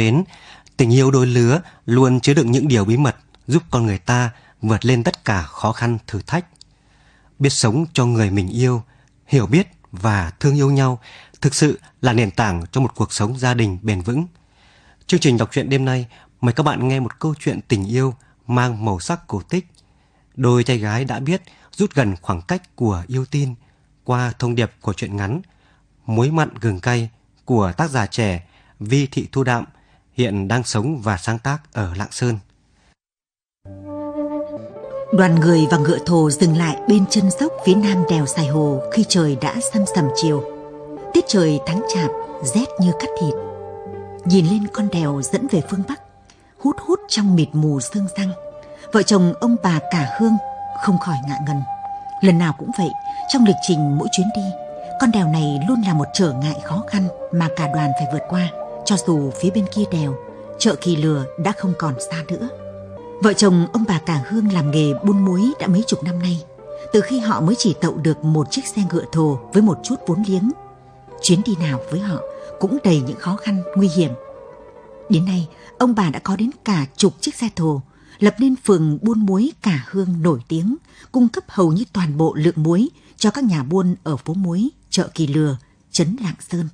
mến, tình yêu đôi lứa luôn chứa đựng những điều bí mật giúp con người ta vượt lên tất cả khó khăn thử thách. Biết sống cho người mình yêu, hiểu biết và thương yêu nhau thực sự là nền tảng cho một cuộc sống gia đình bền vững. Chương trình đọc truyện đêm nay mời các bạn nghe một câu chuyện tình yêu mang màu sắc cổ tích. Đôi trai gái đã biết rút gần khoảng cách của yêu tin qua thông điệp của truyện ngắn Muối mặn gừng cay của tác giả trẻ Vi Thị Thu Đạm – hiện đang sống và sáng tác ở Lạng Sơn. Đoàn người và ngựa thồ dừng lại bên chân dốc phía nam đèo Sài Hồ khi trời đã xăm sầm chiều. Tiết trời tháng chạp, rét như cắt thịt. Nhìn lên con đèo dẫn về phương Bắc, hút hút trong mịt mù sương răng. Vợ chồng ông bà cả Hương không khỏi ngạ ngần. Lần nào cũng vậy, trong lịch trình mỗi chuyến đi, con đèo này luôn là một trở ngại khó khăn mà cả đoàn phải vượt qua. Cho dù phía bên kia đèo, chợ kỳ lừa đã không còn xa nữa. Vợ chồng ông bà Cả Hương làm nghề buôn muối đã mấy chục năm nay, từ khi họ mới chỉ tậu được một chiếc xe ngựa thồ với một chút vốn liếng. Chuyến đi nào với họ cũng đầy những khó khăn, nguy hiểm. Đến nay, ông bà đã có đến cả chục chiếc xe thồ, lập nên phường buôn muối Cả Hương nổi tiếng, cung cấp hầu như toàn bộ lượng muối cho các nhà buôn ở phố muối, chợ Kỳ Lừa, Trấn Lạng Sơn.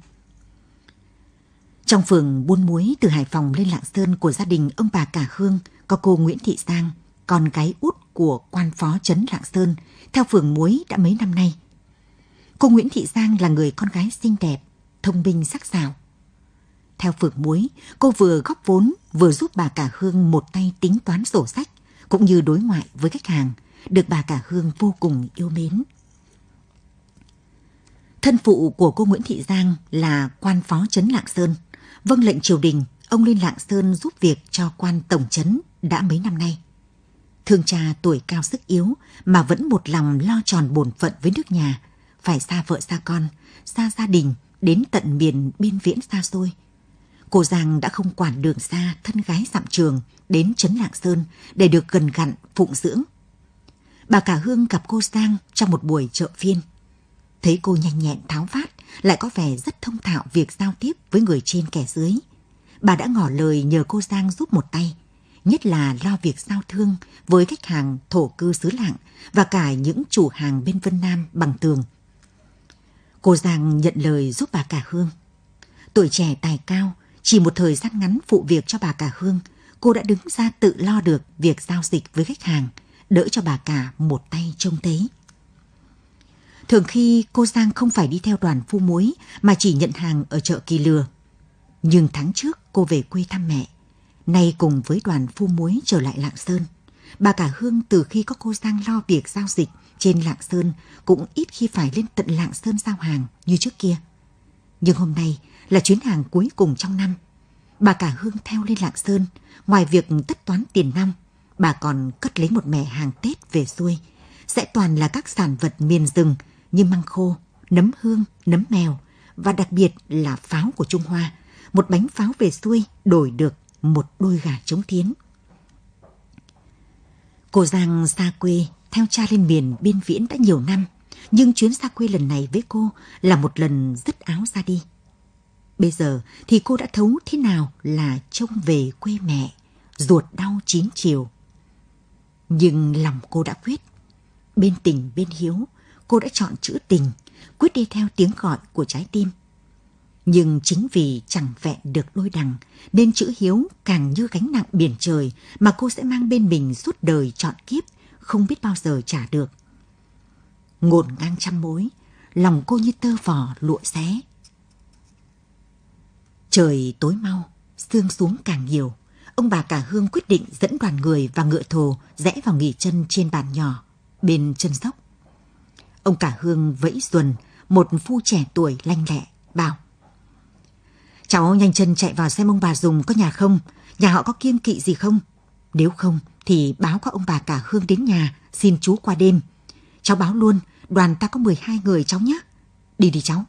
Trong phường buôn muối từ Hải Phòng lên Lạng Sơn của gia đình ông bà Cả Hương có cô Nguyễn Thị giang con gái út của quan phó trấn Lạng Sơn, theo phường muối đã mấy năm nay. Cô Nguyễn Thị giang là người con gái xinh đẹp, thông minh sắc sảo. Theo phường muối, cô vừa góp vốn vừa giúp bà Cả Hương một tay tính toán sổ sách, cũng như đối ngoại với khách hàng, được bà Cả Hương vô cùng yêu mến. Thân phụ của cô Nguyễn Thị Giang là quan phó trấn Lạng Sơn – Vâng lệnh triều đình, ông lên Lạng Sơn giúp việc cho quan tổng chấn đã mấy năm nay. Thương cha tuổi cao sức yếu mà vẫn một lòng lo tròn bổn phận với nước nhà, phải xa vợ xa con, xa gia đình, đến tận miền biên viễn xa xôi. Cô Giang đã không quản đường xa thân gái dặm trường đến Trấn Lạng Sơn để được gần gặn, phụng dưỡng. Bà Cả Hương gặp cô Giang trong một buổi chợ phiên – Thấy cô nhanh nhẹn tháo phát, lại có vẻ rất thông thạo việc giao tiếp với người trên kẻ dưới. Bà đã ngỏ lời nhờ cô Giang giúp một tay, nhất là lo việc giao thương với khách hàng thổ cư xứ lạng và cả những chủ hàng bên Vân Nam bằng tường. Cô Giang nhận lời giúp bà Cả Hương. Tuổi trẻ tài cao, chỉ một thời gian ngắn phụ việc cho bà Cả Hương, cô đã đứng ra tự lo được việc giao dịch với khách hàng, đỡ cho bà Cả một tay trông thấy. Thường khi cô Giang không phải đi theo đoàn phu muối mà chỉ nhận hàng ở chợ Kỳ Lừa. Nhưng tháng trước cô về quê thăm mẹ. Nay cùng với đoàn phu muối trở lại Lạng Sơn. Bà cả Hương từ khi có cô Giang lo việc giao dịch trên Lạng Sơn cũng ít khi phải lên tận Lạng Sơn giao hàng như trước kia. Nhưng hôm nay là chuyến hàng cuối cùng trong năm. Bà cả Hương theo lên Lạng Sơn, ngoài việc tất toán tiền năm, bà còn cất lấy một mẻ hàng Tết về xuôi. Sẽ toàn là các sản vật miền rừng như măng khô, nấm hương, nấm mèo và đặc biệt là pháo của Trung Hoa. Một bánh pháo về xuôi đổi được một đôi gà trống thiến. Cô Giang xa quê theo cha lên miền biên viễn đã nhiều năm, nhưng chuyến xa quê lần này với cô là một lần dứt áo ra đi. Bây giờ thì cô đã thấu thế nào là trông về quê mẹ, ruột đau chín chiều. Nhưng lòng cô đã quyết, bên tình bên hiếu, cô đã chọn chữ tình, quyết đi theo tiếng gọi của trái tim. Nhưng chính vì chẳng vẹn được đôi đằng, nên chữ hiếu càng như gánh nặng biển trời mà cô sẽ mang bên mình suốt đời chọn kiếp, không biết bao giờ trả được. ngột ngang trăm mối, lòng cô như tơ vò lụa xé. Trời tối mau, sương xuống càng nhiều. Ông bà cả Hương quyết định dẫn đoàn người và ngựa thồ rẽ vào nghỉ chân trên bàn nhỏ, bên chân dốc. Ông cả Hương vẫy duần, một phu trẻ tuổi lanh lẹ, bảo. Cháu nhanh chân chạy vào xem ông bà Dùng có nhà không, nhà họ có kiêng kỵ gì không. Nếu không thì báo các ông bà cả Hương đến nhà, xin chú qua đêm. Cháu báo luôn, đoàn ta có 12 người cháu nhé. Đi đi cháu.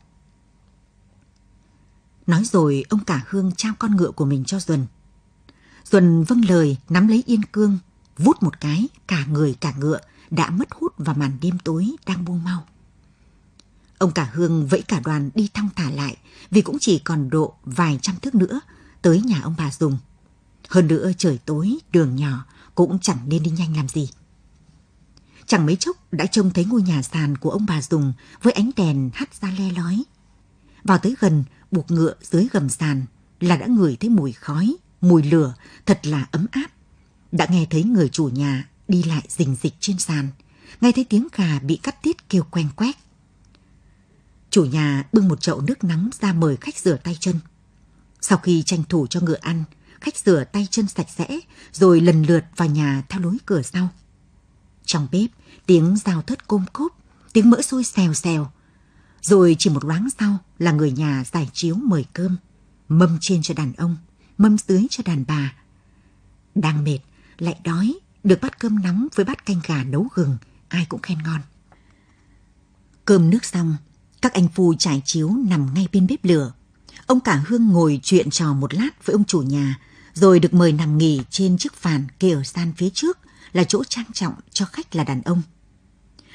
Nói rồi ông cả Hương trao con ngựa của mình cho Duần. Duần vâng lời nắm lấy yên cương, vút một cái, cả người cả ngựa đã mất hút vào màn đêm tối đang buông mau. Ông cả Hương vẫy cả đoàn đi thong thả lại vì cũng chỉ còn độ vài trăm thước nữa tới nhà ông bà Dùng. Hơn nữa trời tối, đường nhỏ cũng chẳng nên đi nhanh làm gì. Chẳng mấy chốc đã trông thấy ngôi nhà sàn của ông bà Dùng với ánh đèn hắt ra le lói. Vào tới gần, buộc ngựa dưới gầm sàn là đã ngửi thấy mùi khói, mùi lửa thật là ấm áp. Đã nghe thấy người chủ nhà đi lại rình dịch trên sàn, nghe thấy tiếng gà bị cắt tiết kêu quanh quét. Chủ nhà bưng một chậu nước nóng ra mời khách rửa tay chân. Sau khi tranh thủ cho ngựa ăn, khách rửa tay chân sạch sẽ rồi lần lượt vào nhà theo lối cửa sau. Trong bếp, tiếng dao thớt côm cốp, tiếng mỡ sôi xèo xèo. Rồi chỉ một loáng sau là người nhà giải chiếu mời cơm, mâm trên cho đàn ông, mâm dưới cho đàn bà. Đang mệt, lại đói, được bát cơm nóng với bát canh gà nấu gừng, ai cũng khen ngon. Cơm nước xong, các anh phu trải chiếu nằm ngay bên bếp lửa. Ông cả Hương ngồi chuyện trò một lát với ông chủ nhà, rồi được mời nằm nghỉ trên chiếc phàn kê ở san phía trước là chỗ trang trọng cho khách là đàn ông.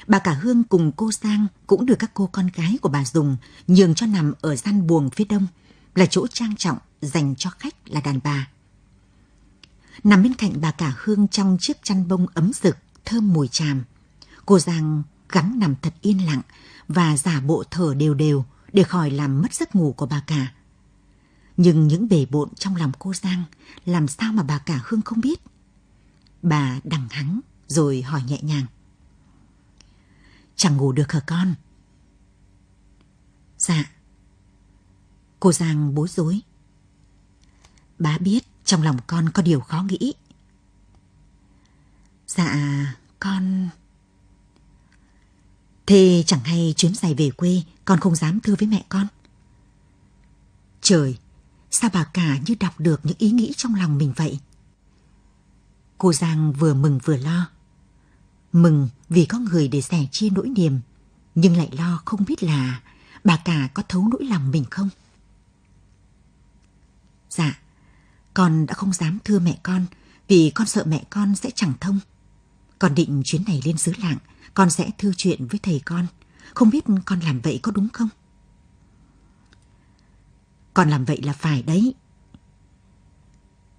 Bà cả Hương cùng cô Sang cũng được các cô con gái của bà Dùng nhường cho nằm ở gian buồng phía đông là chỗ trang trọng dành cho khách là đàn bà nằm bên cạnh bà cả Hương trong chiếc chăn bông ấm rực, thơm mùi tràm. Cô Giang gắng nằm thật yên lặng và giả bộ thở đều đều để khỏi làm mất giấc ngủ của bà cả. Nhưng những bể bộn trong lòng cô Giang làm sao mà bà cả Hương không biết. Bà đằng hắng rồi hỏi nhẹ nhàng. Chẳng ngủ được hả con? Dạ. Cô Giang bối rối. bá biết trong lòng con có điều khó nghĩ. Dạ, con... Thế chẳng hay chuyến dài về quê con không dám thưa với mẹ con. Trời, sao bà cả như đọc được những ý nghĩ trong lòng mình vậy? Cô Giang vừa mừng vừa lo. Mừng vì có người để sẻ chia nỗi niềm, nhưng lại lo không biết là bà cả có thấu nỗi lòng mình không. Dạ, con đã không dám thưa mẹ con vì con sợ mẹ con sẽ chẳng thông. Con định chuyến này lên xứ lạng, con sẽ thư chuyện với thầy con. Không biết con làm vậy có đúng không? Con làm vậy là phải đấy.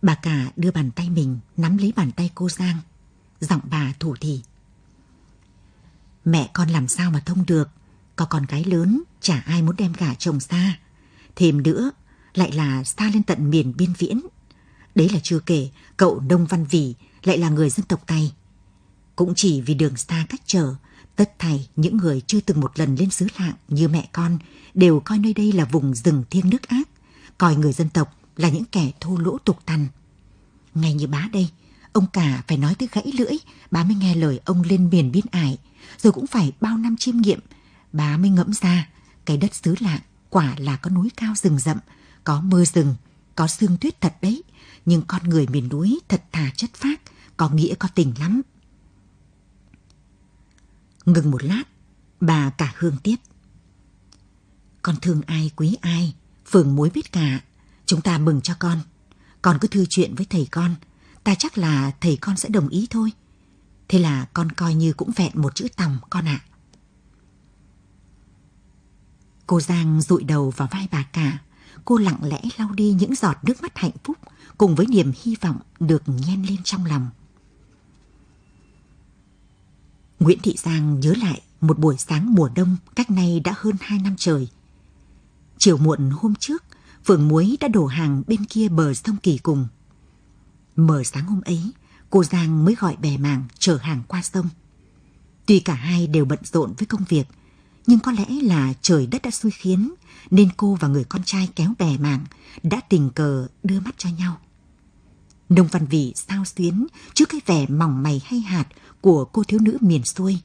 Bà cả đưa bàn tay mình nắm lấy bàn tay cô Giang. Giọng bà thủ thì. Mẹ con làm sao mà thông được. Có con gái lớn, chả ai muốn đem gả chồng xa. Thêm nữa, lại là xa lên tận miền biên viễn Đấy là chưa kể, cậu Nông Văn Vĩ lại là người dân tộc Tây. Cũng chỉ vì đường xa cách trở, tất thảy những người chưa từng một lần lên xứ lạng như mẹ con đều coi nơi đây là vùng rừng thiêng nước ác, coi người dân tộc là những kẻ thô lỗ tục tằn. Ngay như bá đây, ông cả phải nói tới gãy lưỡi, bá mới nghe lời ông lên miền biên ải, rồi cũng phải bao năm chiêm nghiệm, bá mới ngẫm ra, cái đất xứ lạng quả là có núi cao rừng rậm, có mưa rừng, có sương tuyết thật đấy nhưng con người miền núi thật thà chất phác, có nghĩa có tình lắm. Ngừng một lát, bà cả hương tiếp. Con thương ai quý ai, phường muối biết cả, chúng ta mừng cho con. Con cứ thư chuyện với thầy con, ta chắc là thầy con sẽ đồng ý thôi. Thế là con coi như cũng vẹn một chữ tòng con ạ. Cô Giang rụi đầu vào vai bà cả, cô lặng lẽ lau đi những giọt nước mắt hạnh phúc cùng với niềm hy vọng được nhen lên trong lòng. Nguyễn Thị Giang nhớ lại một buổi sáng mùa đông cách nay đã hơn hai năm trời. Chiều muộn hôm trước, phường muối đã đổ hàng bên kia bờ sông Kỳ Cùng. Mở sáng hôm ấy, cô Giang mới gọi bè mảng chở hàng qua sông. Tuy cả hai đều bận rộn với công việc, nhưng có lẽ là trời đất đã xui khiến nên cô và người con trai kéo bè mảng đã tình cờ đưa mắt cho nhau. Nông Văn Vị sao xuyến trước cái vẻ mỏng mày hay hạt của cô thiếu nữ miền xuôi.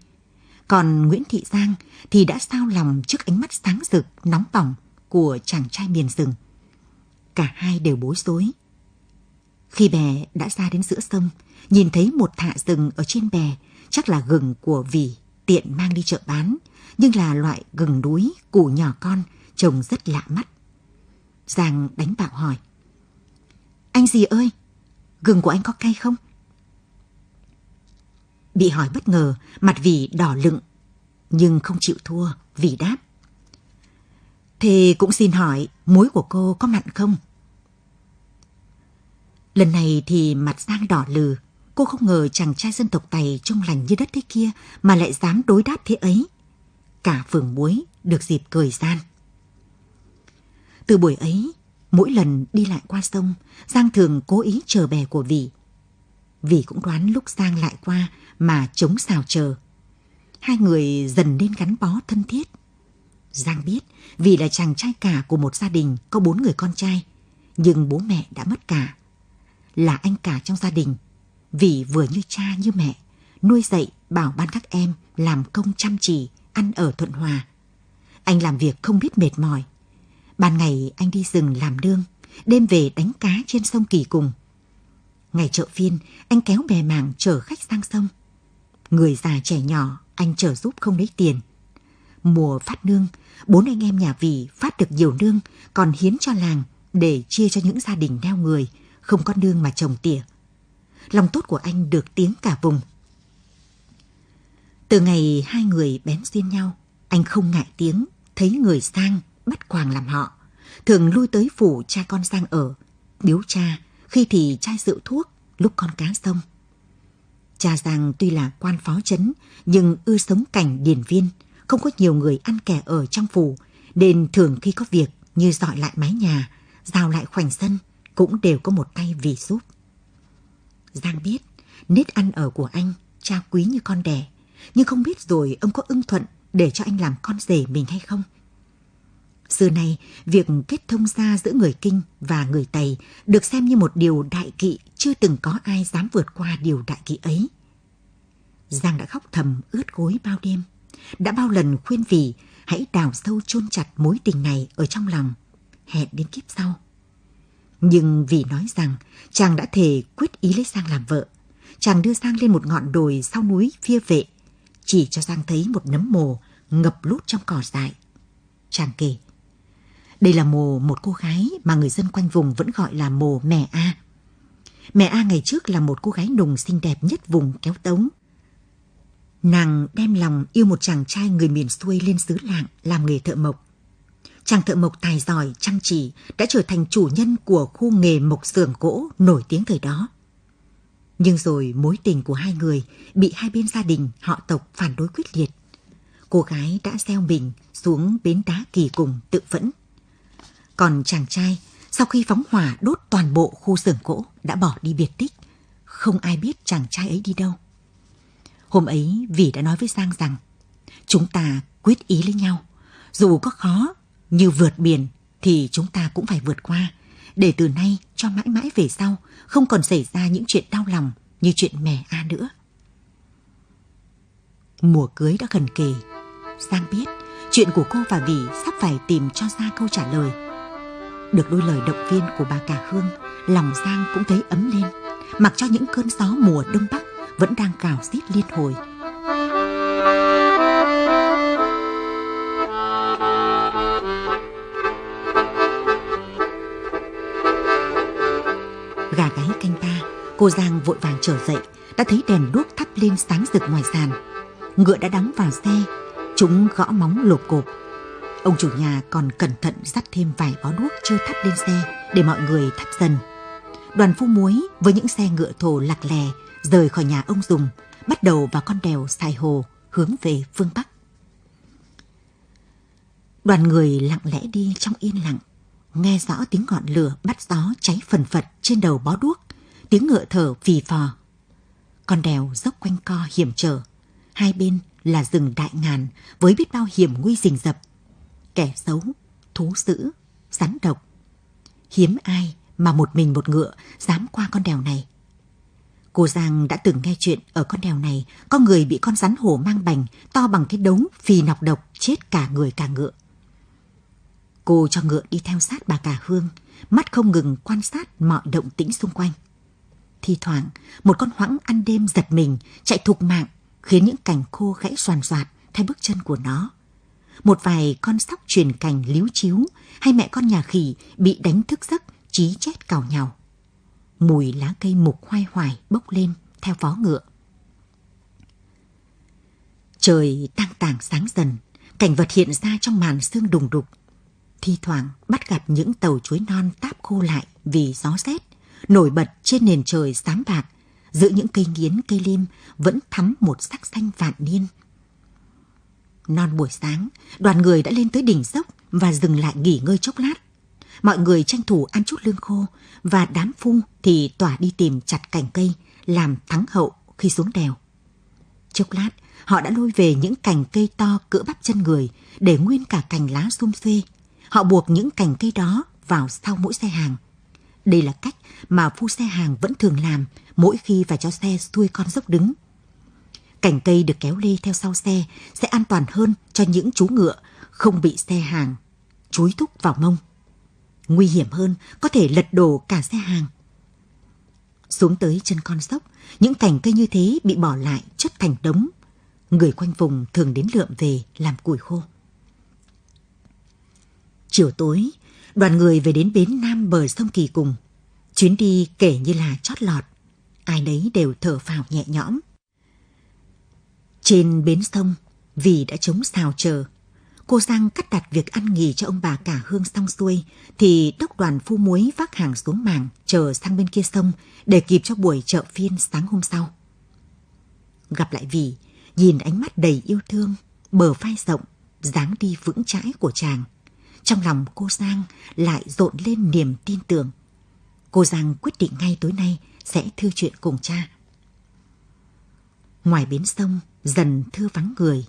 Còn Nguyễn Thị Giang thì đã sao lòng trước ánh mắt sáng rực, nóng bỏng của chàng trai miền rừng. Cả hai đều bối rối. Khi bè đã ra đến giữa sông, nhìn thấy một thạ rừng ở trên bè, chắc là gừng của Vì tiện mang đi chợ bán, nhưng là loại gừng núi, củ nhỏ con, trông rất lạ mắt. Giang đánh bạo hỏi. Anh gì ơi, gừng của anh có cay không? Bị hỏi bất ngờ, mặt vì đỏ lựng, nhưng không chịu thua vì đáp. thì cũng xin hỏi muối của cô có mặn không? Lần này thì mặt Giang đỏ lừ, Cô không ngờ chàng trai dân tộc Tày trông lành như đất thế kia mà lại dám đối đáp thế ấy. Cả phường muối được dịp cười gian. Từ buổi ấy, mỗi lần đi lại qua sông, Giang thường cố ý chờ bè của vị vị cũng đoán lúc Giang lại qua mà chống xào chờ. Hai người dần nên gắn bó thân thiết. Giang biết Vĩ là chàng trai cả của một gia đình có bốn người con trai, nhưng bố mẹ đã mất cả. Là anh cả trong gia đình – vì vừa như cha như mẹ, nuôi dạy, bảo ban các em làm công chăm chỉ, ăn ở thuận hòa. Anh làm việc không biết mệt mỏi. Ban ngày anh đi rừng làm nương, đêm về đánh cá trên sông Kỳ Cùng. Ngày chợ phiên, anh kéo bè mảng chở khách sang sông. Người già trẻ nhỏ, anh chở giúp không lấy tiền. Mùa phát nương, bốn anh em nhà Vì phát được nhiều nương, còn hiến cho làng để chia cho những gia đình neo người, không có nương mà trồng tỉa lòng tốt của anh được tiếng cả vùng. Từ ngày hai người bén duyên nhau, anh không ngại tiếng, thấy người sang, bắt quàng làm họ. Thường lui tới phủ cha con sang ở, biếu cha, khi thì chai rượu thuốc, lúc con cá sông. Cha Giang tuy là quan phó chấn, nhưng ưa sống cảnh điển viên, không có nhiều người ăn kẻ ở trong phủ, nên thường khi có việc như dọn lại mái nhà, giao lại khoảnh sân, cũng đều có một tay vì giúp. Giang biết, nết ăn ở của anh, cha quý như con đẻ, nhưng không biết rồi ông có ưng thuận để cho anh làm con rể mình hay không. Xưa này việc kết thông gia giữa người Kinh và người Tày được xem như một điều đại kỵ chưa từng có ai dám vượt qua điều đại kỵ ấy. Giang đã khóc thầm ướt gối bao đêm, đã bao lần khuyên vì hãy đào sâu chôn chặt mối tình này ở trong lòng, hẹn đến kiếp sau. Nhưng vì nói rằng chàng đã thề quyết ý lấy Sang làm vợ, chàng đưa Sang lên một ngọn đồi sau núi phía vệ, chỉ cho Sang thấy một nấm mồ ngập lút trong cỏ dại. Chàng kể, đây là mồ một cô gái mà người dân quanh vùng vẫn gọi là mồ mẹ A. Mẹ A ngày trước là một cô gái nùng xinh đẹp nhất vùng kéo tống. Nàng đem lòng yêu một chàng trai người miền xuôi lên xứ lạng làm nghề thợ mộc. Chàng thợ mộc tài giỏi, chăm chỉ đã trở thành chủ nhân của khu nghề mộc xưởng gỗ nổi tiếng thời đó. Nhưng rồi mối tình của hai người bị hai bên gia đình họ tộc phản đối quyết liệt. Cô gái đã gieo mình xuống bến đá kỳ cùng tự vẫn. Còn chàng trai sau khi phóng hỏa đốt toàn bộ khu xưởng gỗ đã bỏ đi biệt tích. Không ai biết chàng trai ấy đi đâu. Hôm ấy Vĩ đã nói với Giang rằng chúng ta quyết ý lấy nhau. Dù có khó như vượt biển thì chúng ta cũng phải vượt qua để từ nay cho mãi mãi về sau không còn xảy ra những chuyện đau lòng như chuyện mẹ A nữa. Mùa cưới đã gần kề. Giang biết chuyện của cô và vì sắp phải tìm cho ra câu trả lời. Được đôi lời động viên của bà Cả Hương, lòng Giang cũng thấy ấm lên, mặc cho những cơn gió mùa đông bắc vẫn đang cào xít liên hồi. Gà gáy canh ta, cô Giang vội vàng trở dậy, đã thấy đèn đuốc thắp lên sáng rực ngoài sàn. Ngựa đã đóng vào xe, chúng gõ móng lộp cộp. Ông chủ nhà còn cẩn thận dắt thêm vài bó đuốc chưa thắp lên xe để mọi người thắp dần. Đoàn phu muối với những xe ngựa thổ lạc lè rời khỏi nhà ông Dùng, bắt đầu vào con đèo Sài Hồ hướng về phương Bắc. Đoàn người lặng lẽ đi trong yên lặng nghe rõ tiếng ngọn lửa bắt gió cháy phần phật trên đầu bó đuốc, tiếng ngựa thở phì phò. Con đèo dốc quanh co hiểm trở, hai bên là rừng đại ngàn với biết bao hiểm nguy rình rập. Kẻ xấu, thú dữ, rắn độc. Hiếm ai mà một mình một ngựa dám qua con đèo này. Cô Giang đã từng nghe chuyện ở con đèo này có người bị con rắn hổ mang bành to bằng cái đống phì nọc độc chết cả người cả ngựa. Cô cho ngựa đi theo sát bà cả Hương, mắt không ngừng quan sát mọi động tĩnh xung quanh. Thì thoảng, một con hoãng ăn đêm giật mình, chạy thục mạng, khiến những cành khô gãy soàn soạt theo bước chân của nó. Một vài con sóc truyền cành líu chiếu hay mẹ con nhà khỉ bị đánh thức giấc, chí chết cào nhào. Mùi lá cây mục hoai hoài bốc lên theo vó ngựa. Trời tăng tảng sáng dần, cảnh vật hiện ra trong màn sương đùng đục, Thi thoảng bắt gặp những tàu chuối non táp khô lại vì gió rét, nổi bật trên nền trời xám bạc, giữa những cây nghiến cây lim vẫn thắm một sắc xanh vạn niên. Non buổi sáng, đoàn người đã lên tới đỉnh dốc và dừng lại nghỉ ngơi chốc lát. Mọi người tranh thủ ăn chút lương khô và đám phu thì tỏa đi tìm chặt cành cây làm thắng hậu khi xuống đèo. Chốc lát, họ đã lôi về những cành cây to cỡ bắp chân người để nguyên cả cành lá xum xuê Họ buộc những cành cây đó vào sau mỗi xe hàng. Đây là cách mà phu xe hàng vẫn thường làm mỗi khi phải cho xe xuôi con dốc đứng. Cành cây được kéo lê theo sau xe sẽ an toàn hơn cho những chú ngựa không bị xe hàng chúi thúc vào mông. Nguy hiểm hơn có thể lật đổ cả xe hàng. Xuống tới chân con dốc, những cành cây như thế bị bỏ lại chất thành đống. Người quanh vùng thường đến lượm về làm củi khô. Chiều tối, đoàn người về đến bến nam bờ sông Kỳ Cùng. Chuyến đi kể như là chót lọt. Ai nấy đều thở phào nhẹ nhõm. Trên bến sông, vì đã chống xào chờ. Cô Giang cắt đặt việc ăn nghỉ cho ông bà cả hương xong xuôi, thì đốc đoàn phu muối vác hàng xuống mảng chờ sang bên kia sông để kịp cho buổi chợ phiên sáng hôm sau. Gặp lại Vì, nhìn ánh mắt đầy yêu thương, bờ vai rộng, dáng đi vững chãi của chàng. Trong lòng cô Giang lại rộn lên niềm tin tưởng. Cô Giang quyết định ngay tối nay sẽ thư chuyện cùng cha. Ngoài bến sông, dần thưa vắng người.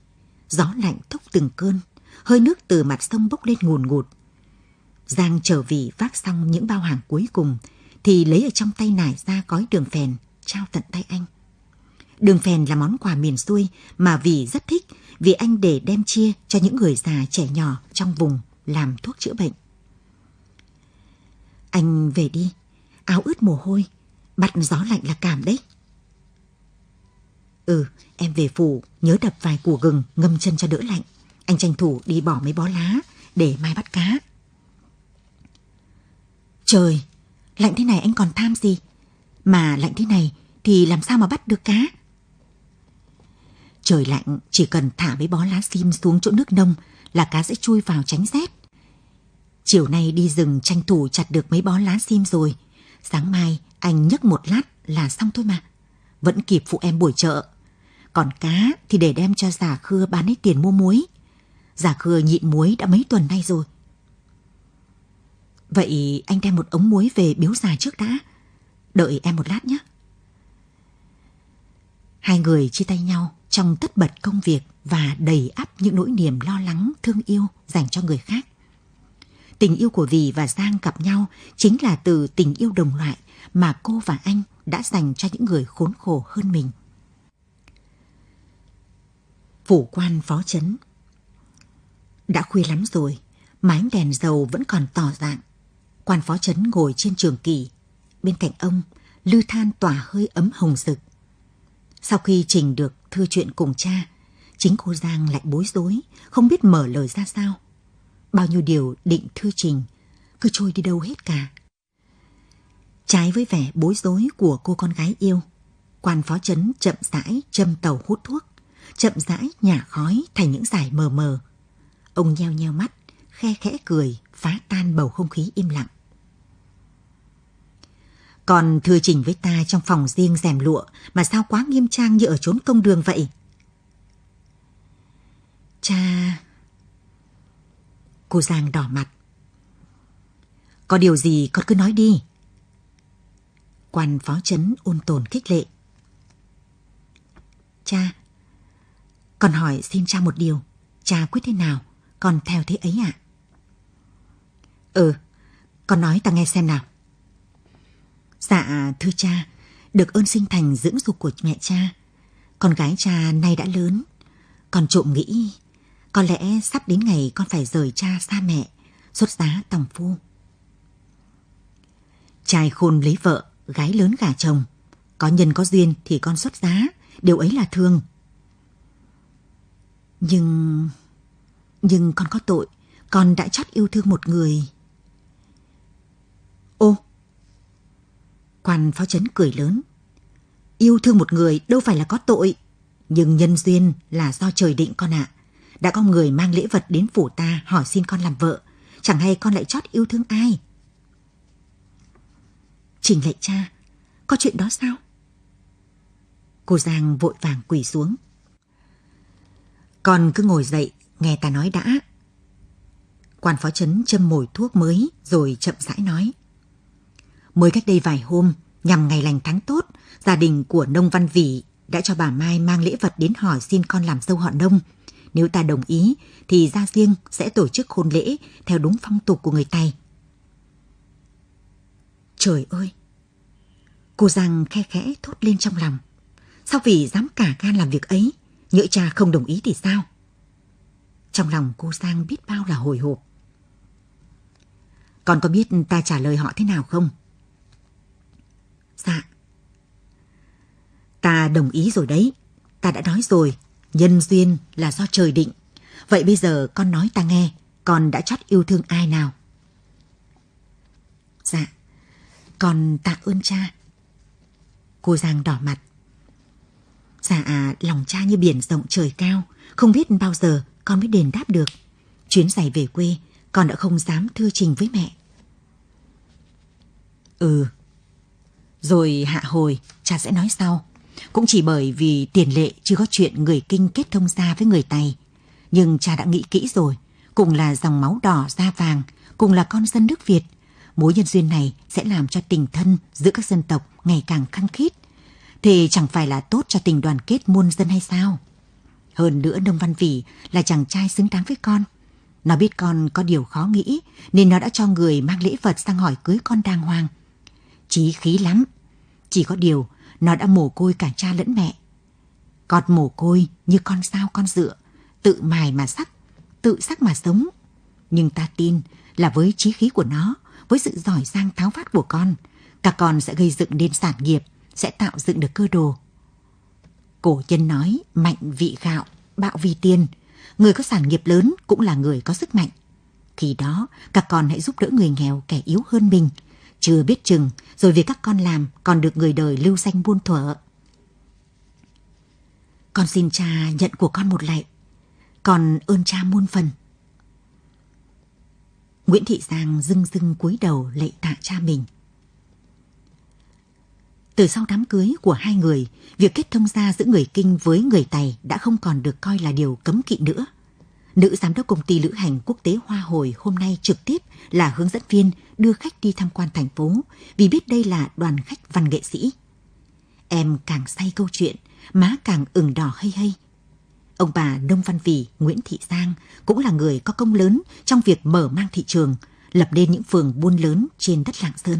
Gió lạnh thốc từng cơn, hơi nước từ mặt sông bốc lên ngùn ngụt. Giang trở vì vác xong những bao hàng cuối cùng thì lấy ở trong tay nải ra gói đường phèn, trao tận tay anh. Đường phèn là món quà miền xuôi mà vì rất thích vì anh để đem chia cho những người già trẻ nhỏ trong vùng làm thuốc chữa bệnh. Anh về đi, áo ướt mồ hôi, bắt gió lạnh là cảm đấy. Ừ, em về phủ, nhớ đập vài củ gừng ngâm chân cho đỡ lạnh. Anh tranh thủ đi bỏ mấy bó lá để mai bắt cá. Trời, lạnh thế này anh còn tham gì? Mà lạnh thế này thì làm sao mà bắt được cá? Trời lạnh chỉ cần thả mấy bó lá sim xuống chỗ nước nông là cá sẽ chui vào tránh rét. Chiều nay đi rừng tranh thủ chặt được mấy bó lá sim rồi. Sáng mai anh nhấc một lát là xong thôi mà. Vẫn kịp phụ em buổi chợ. Còn cá thì để đem cho giả khưa bán hết tiền mua muối. Giả khưa nhịn muối đã mấy tuần nay rồi. Vậy anh đem một ống muối về biếu già trước đã. Đợi em một lát nhé. Hai người chia tay nhau trong tất bật công việc và đầy ắp những nỗi niềm lo lắng, thương yêu dành cho người khác. Tình yêu của Vì và Giang gặp nhau chính là từ tình yêu đồng loại mà cô và anh đã dành cho những người khốn khổ hơn mình. Phủ quan phó chấn Đã khuya lắm rồi, mái đèn dầu vẫn còn tỏ dạng. Quan phó chấn ngồi trên trường kỳ. Bên cạnh ông, lư than tỏa hơi ấm hồng rực sau khi trình được thư chuyện cùng cha, chính cô Giang lại bối rối, không biết mở lời ra sao. Bao nhiêu điều định thư trình, cứ trôi đi đâu hết cả. Trái với vẻ bối rối của cô con gái yêu, quan phó chấn chậm rãi châm tàu hút thuốc, chậm rãi nhả khói thành những dải mờ mờ. Ông nheo nheo mắt, khe khẽ cười, phá tan bầu không khí im lặng. Còn thư trình với ta trong phòng riêng rèm lụa mà sao quá nghiêm trang như ở chốn công đường vậy? Cha... Cô Giang đỏ mặt. Có điều gì con cứ nói đi. Quan phó chấn ôn tồn khích lệ. Cha, con hỏi xin cha một điều. Cha quyết thế nào, con theo thế ấy ạ? À? Ừ, con nói ta nghe xem nào. Dạ thưa cha, được ơn sinh thành dưỡng dục của mẹ cha. Con gái cha nay đã lớn. Con trộm nghĩ, có lẽ sắp đến ngày con phải rời cha xa mẹ, xuất giá tòng phu. Trai khôn lấy vợ, gái lớn gả chồng. Có nhân có duyên thì con xuất giá, điều ấy là thương. Nhưng... Nhưng con có tội, con đã chót yêu thương một người... Quan phó chấn cười lớn. Yêu thương một người đâu phải là có tội, nhưng nhân duyên là do trời định con ạ. À. Đã có người mang lễ vật đến phủ ta hỏi xin con làm vợ, chẳng hay con lại chót yêu thương ai. Trình lệ cha, có chuyện đó sao? Cô Giang vội vàng quỳ xuống. Con cứ ngồi dậy, nghe ta nói đã. Quan phó chấn châm mồi thuốc mới rồi chậm rãi nói. Mới cách đây vài hôm, nhằm ngày lành tháng tốt, gia đình của nông văn vị đã cho bà Mai mang lễ vật đến hỏi xin con làm dâu họ nông. Nếu ta đồng ý, thì gia riêng sẽ tổ chức hôn lễ theo đúng phong tục của người Tây. Trời ơi! Cô Giang khe khẽ thốt lên trong lòng. Sao vì dám cả gan làm việc ấy, nhỡ cha không đồng ý thì sao? Trong lòng cô Giang biết bao là hồi hộp. Con có biết ta trả lời họ thế nào không? Ta đồng ý rồi đấy. Ta đã nói rồi, nhân duyên là do trời định. Vậy bây giờ con nói ta nghe, con đã chót yêu thương ai nào? Dạ, con tạ ơn cha. Cô Giang đỏ mặt. Dạ, à lòng cha như biển rộng trời cao, không biết bao giờ con mới đền đáp được. Chuyến giày về quê, con đã không dám thưa trình với mẹ. Ừ. Rồi hạ hồi, cha sẽ nói sau. Cũng chỉ bởi vì tiền lệ chưa có chuyện người Kinh kết thông gia với người Tày. Nhưng cha đã nghĩ kỹ rồi, cùng là dòng máu đỏ da vàng, cùng là con dân nước Việt. Mối nhân duyên này sẽ làm cho tình thân giữa các dân tộc ngày càng khăng khít. Thì chẳng phải là tốt cho tình đoàn kết muôn dân hay sao? Hơn nữa Nông Văn Vĩ là chàng trai xứng đáng với con. Nó biết con có điều khó nghĩ nên nó đã cho người mang lễ vật sang hỏi cưới con đàng hoàng. Chí khí lắm. Chỉ có điều nó đã mồ côi cả cha lẫn mẹ. Cọt mồ côi như con sao con dựa, tự mài mà sắc, tự sắc mà sống. Nhưng ta tin là với trí khí của nó, với sự giỏi giang tháo phát của con, cả con sẽ gây dựng nên sản nghiệp, sẽ tạo dựng được cơ đồ. Cổ nhân nói mạnh vị gạo, bạo vi tiên. Người có sản nghiệp lớn cũng là người có sức mạnh. Khi đó, các con hãy giúp đỡ người nghèo, kẻ yếu hơn mình – chưa biết chừng, rồi việc các con làm còn được người đời lưu danh buôn thuở. Con xin cha nhận của con một lạy, còn ơn cha muôn phần. Nguyễn Thị Giang dưng dưng cúi đầu lạy tạ cha mình. Từ sau đám cưới của hai người, việc kết thông gia giữa người Kinh với người Tày đã không còn được coi là điều cấm kỵ nữa – nữ giám đốc công ty lữ hành quốc tế Hoa Hồi hôm nay trực tiếp là hướng dẫn viên đưa khách đi tham quan thành phố vì biết đây là đoàn khách văn nghệ sĩ. Em càng say câu chuyện, má càng ửng đỏ hay hay. Ông bà Đông Văn Vì, Nguyễn Thị Giang cũng là người có công lớn trong việc mở mang thị trường, lập nên những phường buôn lớn trên đất Lạng Sơn.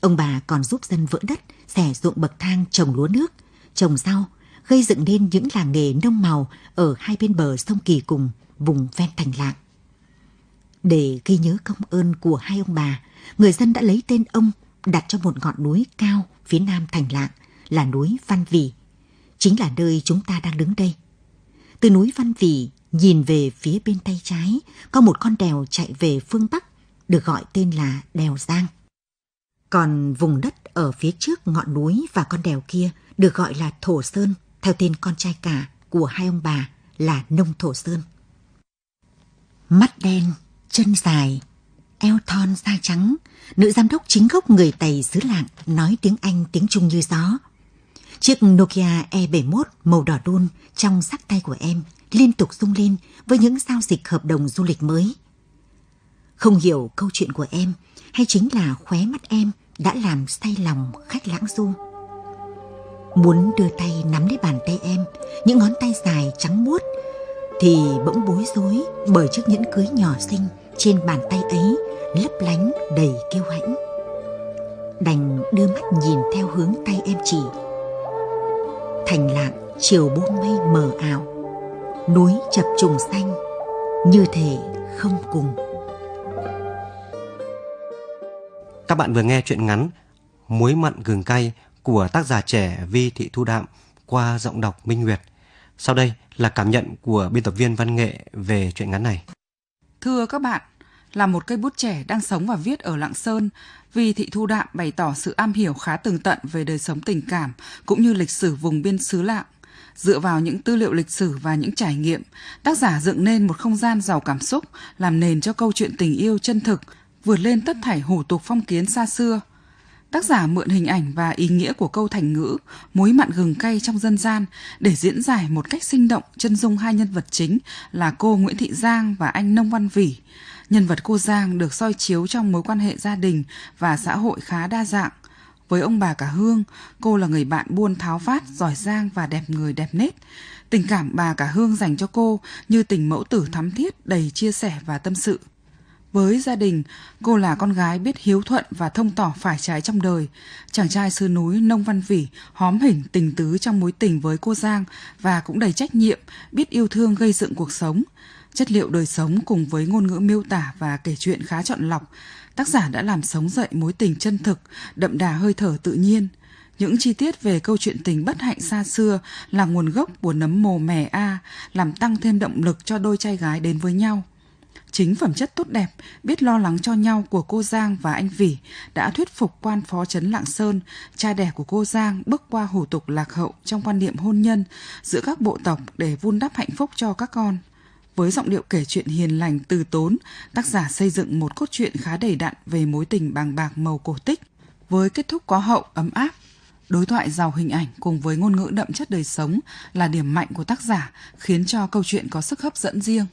Ông bà còn giúp dân vỡ đất, xẻ ruộng bậc thang trồng lúa nước, trồng rau, gây dựng nên những làng nghề nông màu ở hai bên bờ sông Kỳ Cùng, vùng ven thành lạng. Để ghi nhớ công ơn của hai ông bà, người dân đã lấy tên ông đặt cho một ngọn núi cao phía nam thành lạng là núi Văn Vỉ. Chính là nơi chúng ta đang đứng đây. Từ núi Văn Vỉ nhìn về phía bên tay trái có một con đèo chạy về phương Bắc được gọi tên là đèo Giang. Còn vùng đất ở phía trước ngọn núi và con đèo kia được gọi là Thổ Sơn theo tên con trai cả của hai ông bà là Nông Thổ Sơn. Mắt đen, chân dài, eo thon da trắng, nữ giám đốc chính gốc người Tây xứ lạng nói tiếng Anh tiếng Trung như gió. Chiếc Nokia E71 màu đỏ đun trong sắc tay của em liên tục rung lên với những giao dịch hợp đồng du lịch mới. Không hiểu câu chuyện của em hay chính là khóe mắt em đã làm say lòng khách lãng du muốn đưa tay nắm lấy bàn tay em, những ngón tay dài trắng muốt, thì bỗng bối rối bởi chiếc nhẫn cưới nhỏ xinh trên bàn tay ấy lấp lánh đầy kiêu hãnh. Đành đưa mắt nhìn theo hướng tay em chỉ. Thành lạng chiều buông mây mờ ảo, núi chập trùng xanh, như thể không cùng. Các bạn vừa nghe chuyện ngắn Muối mặn gừng cay của tác giả trẻ Vi Thị Thu Đạm qua giọng đọc Minh Nguyệt. Sau đây là cảm nhận của biên tập viên văn nghệ về truyện ngắn này. Thưa các bạn, là một cây bút trẻ đang sống và viết ở Lạng Sơn, Vi Thị Thu Đạm bày tỏ sự am hiểu khá tường tận về đời sống tình cảm cũng như lịch sử vùng biên xứ Lạng. Dựa vào những tư liệu lịch sử và những trải nghiệm, tác giả dựng nên một không gian giàu cảm xúc, làm nền cho câu chuyện tình yêu chân thực, vượt lên tất thảy hủ tục phong kiến xa xưa – Tác giả mượn hình ảnh và ý nghĩa của câu thành ngữ muối mặn gừng cay trong dân gian để diễn giải một cách sinh động chân dung hai nhân vật chính là cô Nguyễn Thị Giang và anh Nông Văn Vỉ. Nhân vật cô Giang được soi chiếu trong mối quan hệ gia đình và xã hội khá đa dạng. Với ông bà cả Hương, cô là người bạn buôn tháo phát giỏi giang và đẹp người đẹp nết. Tình cảm bà cả Hương dành cho cô như tình mẫu tử thắm thiết, đầy chia sẻ và tâm sự – với gia đình, cô là con gái biết hiếu thuận và thông tỏ phải trái trong đời. Chàng trai xứ núi Nông Văn Vĩ hóm hỉnh tình tứ trong mối tình với cô Giang và cũng đầy trách nhiệm, biết yêu thương gây dựng cuộc sống. Chất liệu đời sống cùng với ngôn ngữ miêu tả và kể chuyện khá chọn lọc, tác giả đã làm sống dậy mối tình chân thực, đậm đà hơi thở tự nhiên. Những chi tiết về câu chuyện tình bất hạnh xa xưa là nguồn gốc của nấm mồ mẻ A, làm tăng thêm động lực cho đôi trai gái đến với nhau. Chính phẩm chất tốt đẹp, biết lo lắng cho nhau của cô Giang và anh Vĩ đã thuyết phục quan phó trấn Lạng Sơn, cha đẻ của cô Giang bước qua hủ tục lạc hậu trong quan niệm hôn nhân giữa các bộ tộc để vun đắp hạnh phúc cho các con. Với giọng điệu kể chuyện hiền lành từ tốn, tác giả xây dựng một cốt truyện khá đầy đặn về mối tình bàng bạc màu cổ tích, với kết thúc có hậu ấm áp đối thoại giàu hình ảnh cùng với ngôn ngữ đậm chất đời sống là điểm mạnh của tác giả khiến cho câu chuyện có sức hấp dẫn riêng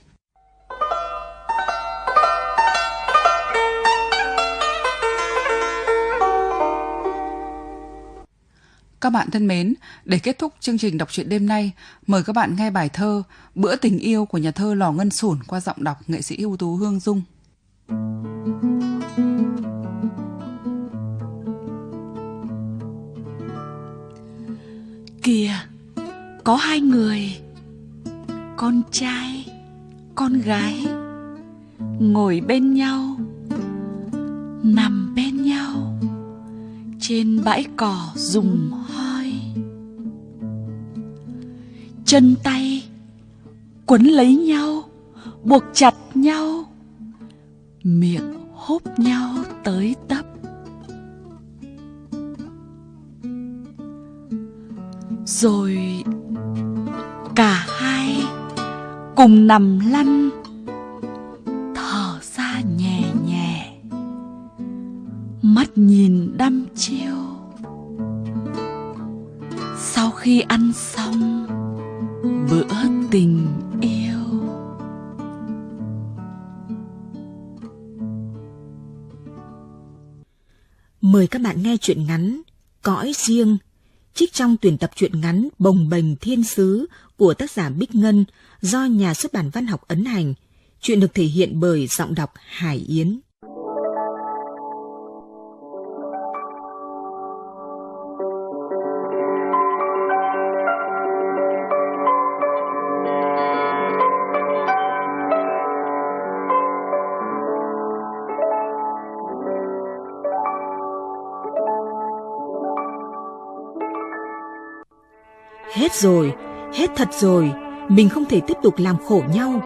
Các bạn thân mến, để kết thúc chương trình đọc truyện đêm nay, mời các bạn nghe bài thơ Bữa tình yêu của nhà thơ Lò Ngân Sủn qua giọng đọc nghệ sĩ ưu tú Hương Dung. Kìa, có hai người, con trai, con gái, ngồi bên nhau, nằm bên nhau trên bãi cỏ rùng chân tay quấn lấy nhau buộc chặt nhau miệng húp nhau tới tấp rồi cả hai cùng nằm lăn nghe truyện ngắn Cõi riêng, trích trong tuyển tập truyện ngắn Bồng bềnh thiên sứ của tác giả Bích Ngân do nhà xuất bản văn học ấn hành. Chuyện được thể hiện bởi giọng đọc Hải Yến. Hết rồi, hết thật rồi, mình không thể tiếp tục làm khổ nhau.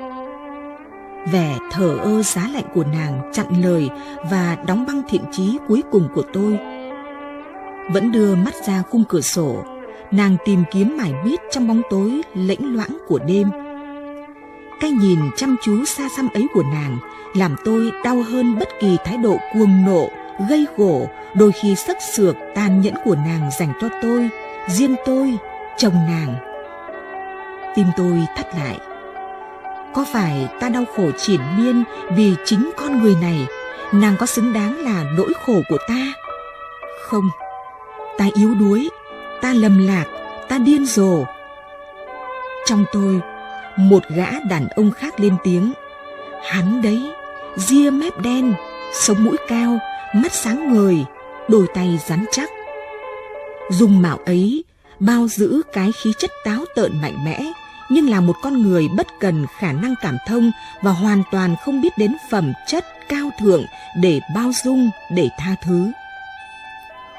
Vẻ thở ơ giá lạnh của nàng chặn lời và đóng băng thiện chí cuối cùng của tôi. Vẫn đưa mắt ra khung cửa sổ, nàng tìm kiếm mải miết trong bóng tối lãnh loãng của đêm. Cái nhìn chăm chú xa xăm ấy của nàng làm tôi đau hơn bất kỳ thái độ cuồng nộ, gây gổ, đôi khi sắc sược tàn nhẫn của nàng dành cho tôi, riêng tôi chồng nàng tim tôi thắt lại có phải ta đau khổ triển miên vì chính con người này nàng có xứng đáng là nỗi khổ của ta không ta yếu đuối ta lầm lạc ta điên rồ trong tôi một gã đàn ông khác lên tiếng hắn đấy ria mép đen sống mũi cao mắt sáng người đôi tay rắn chắc dùng mạo ấy bao giữ cái khí chất táo tợn mạnh mẽ nhưng là một con người bất cần khả năng cảm thông và hoàn toàn không biết đến phẩm chất cao thượng để bao dung để tha thứ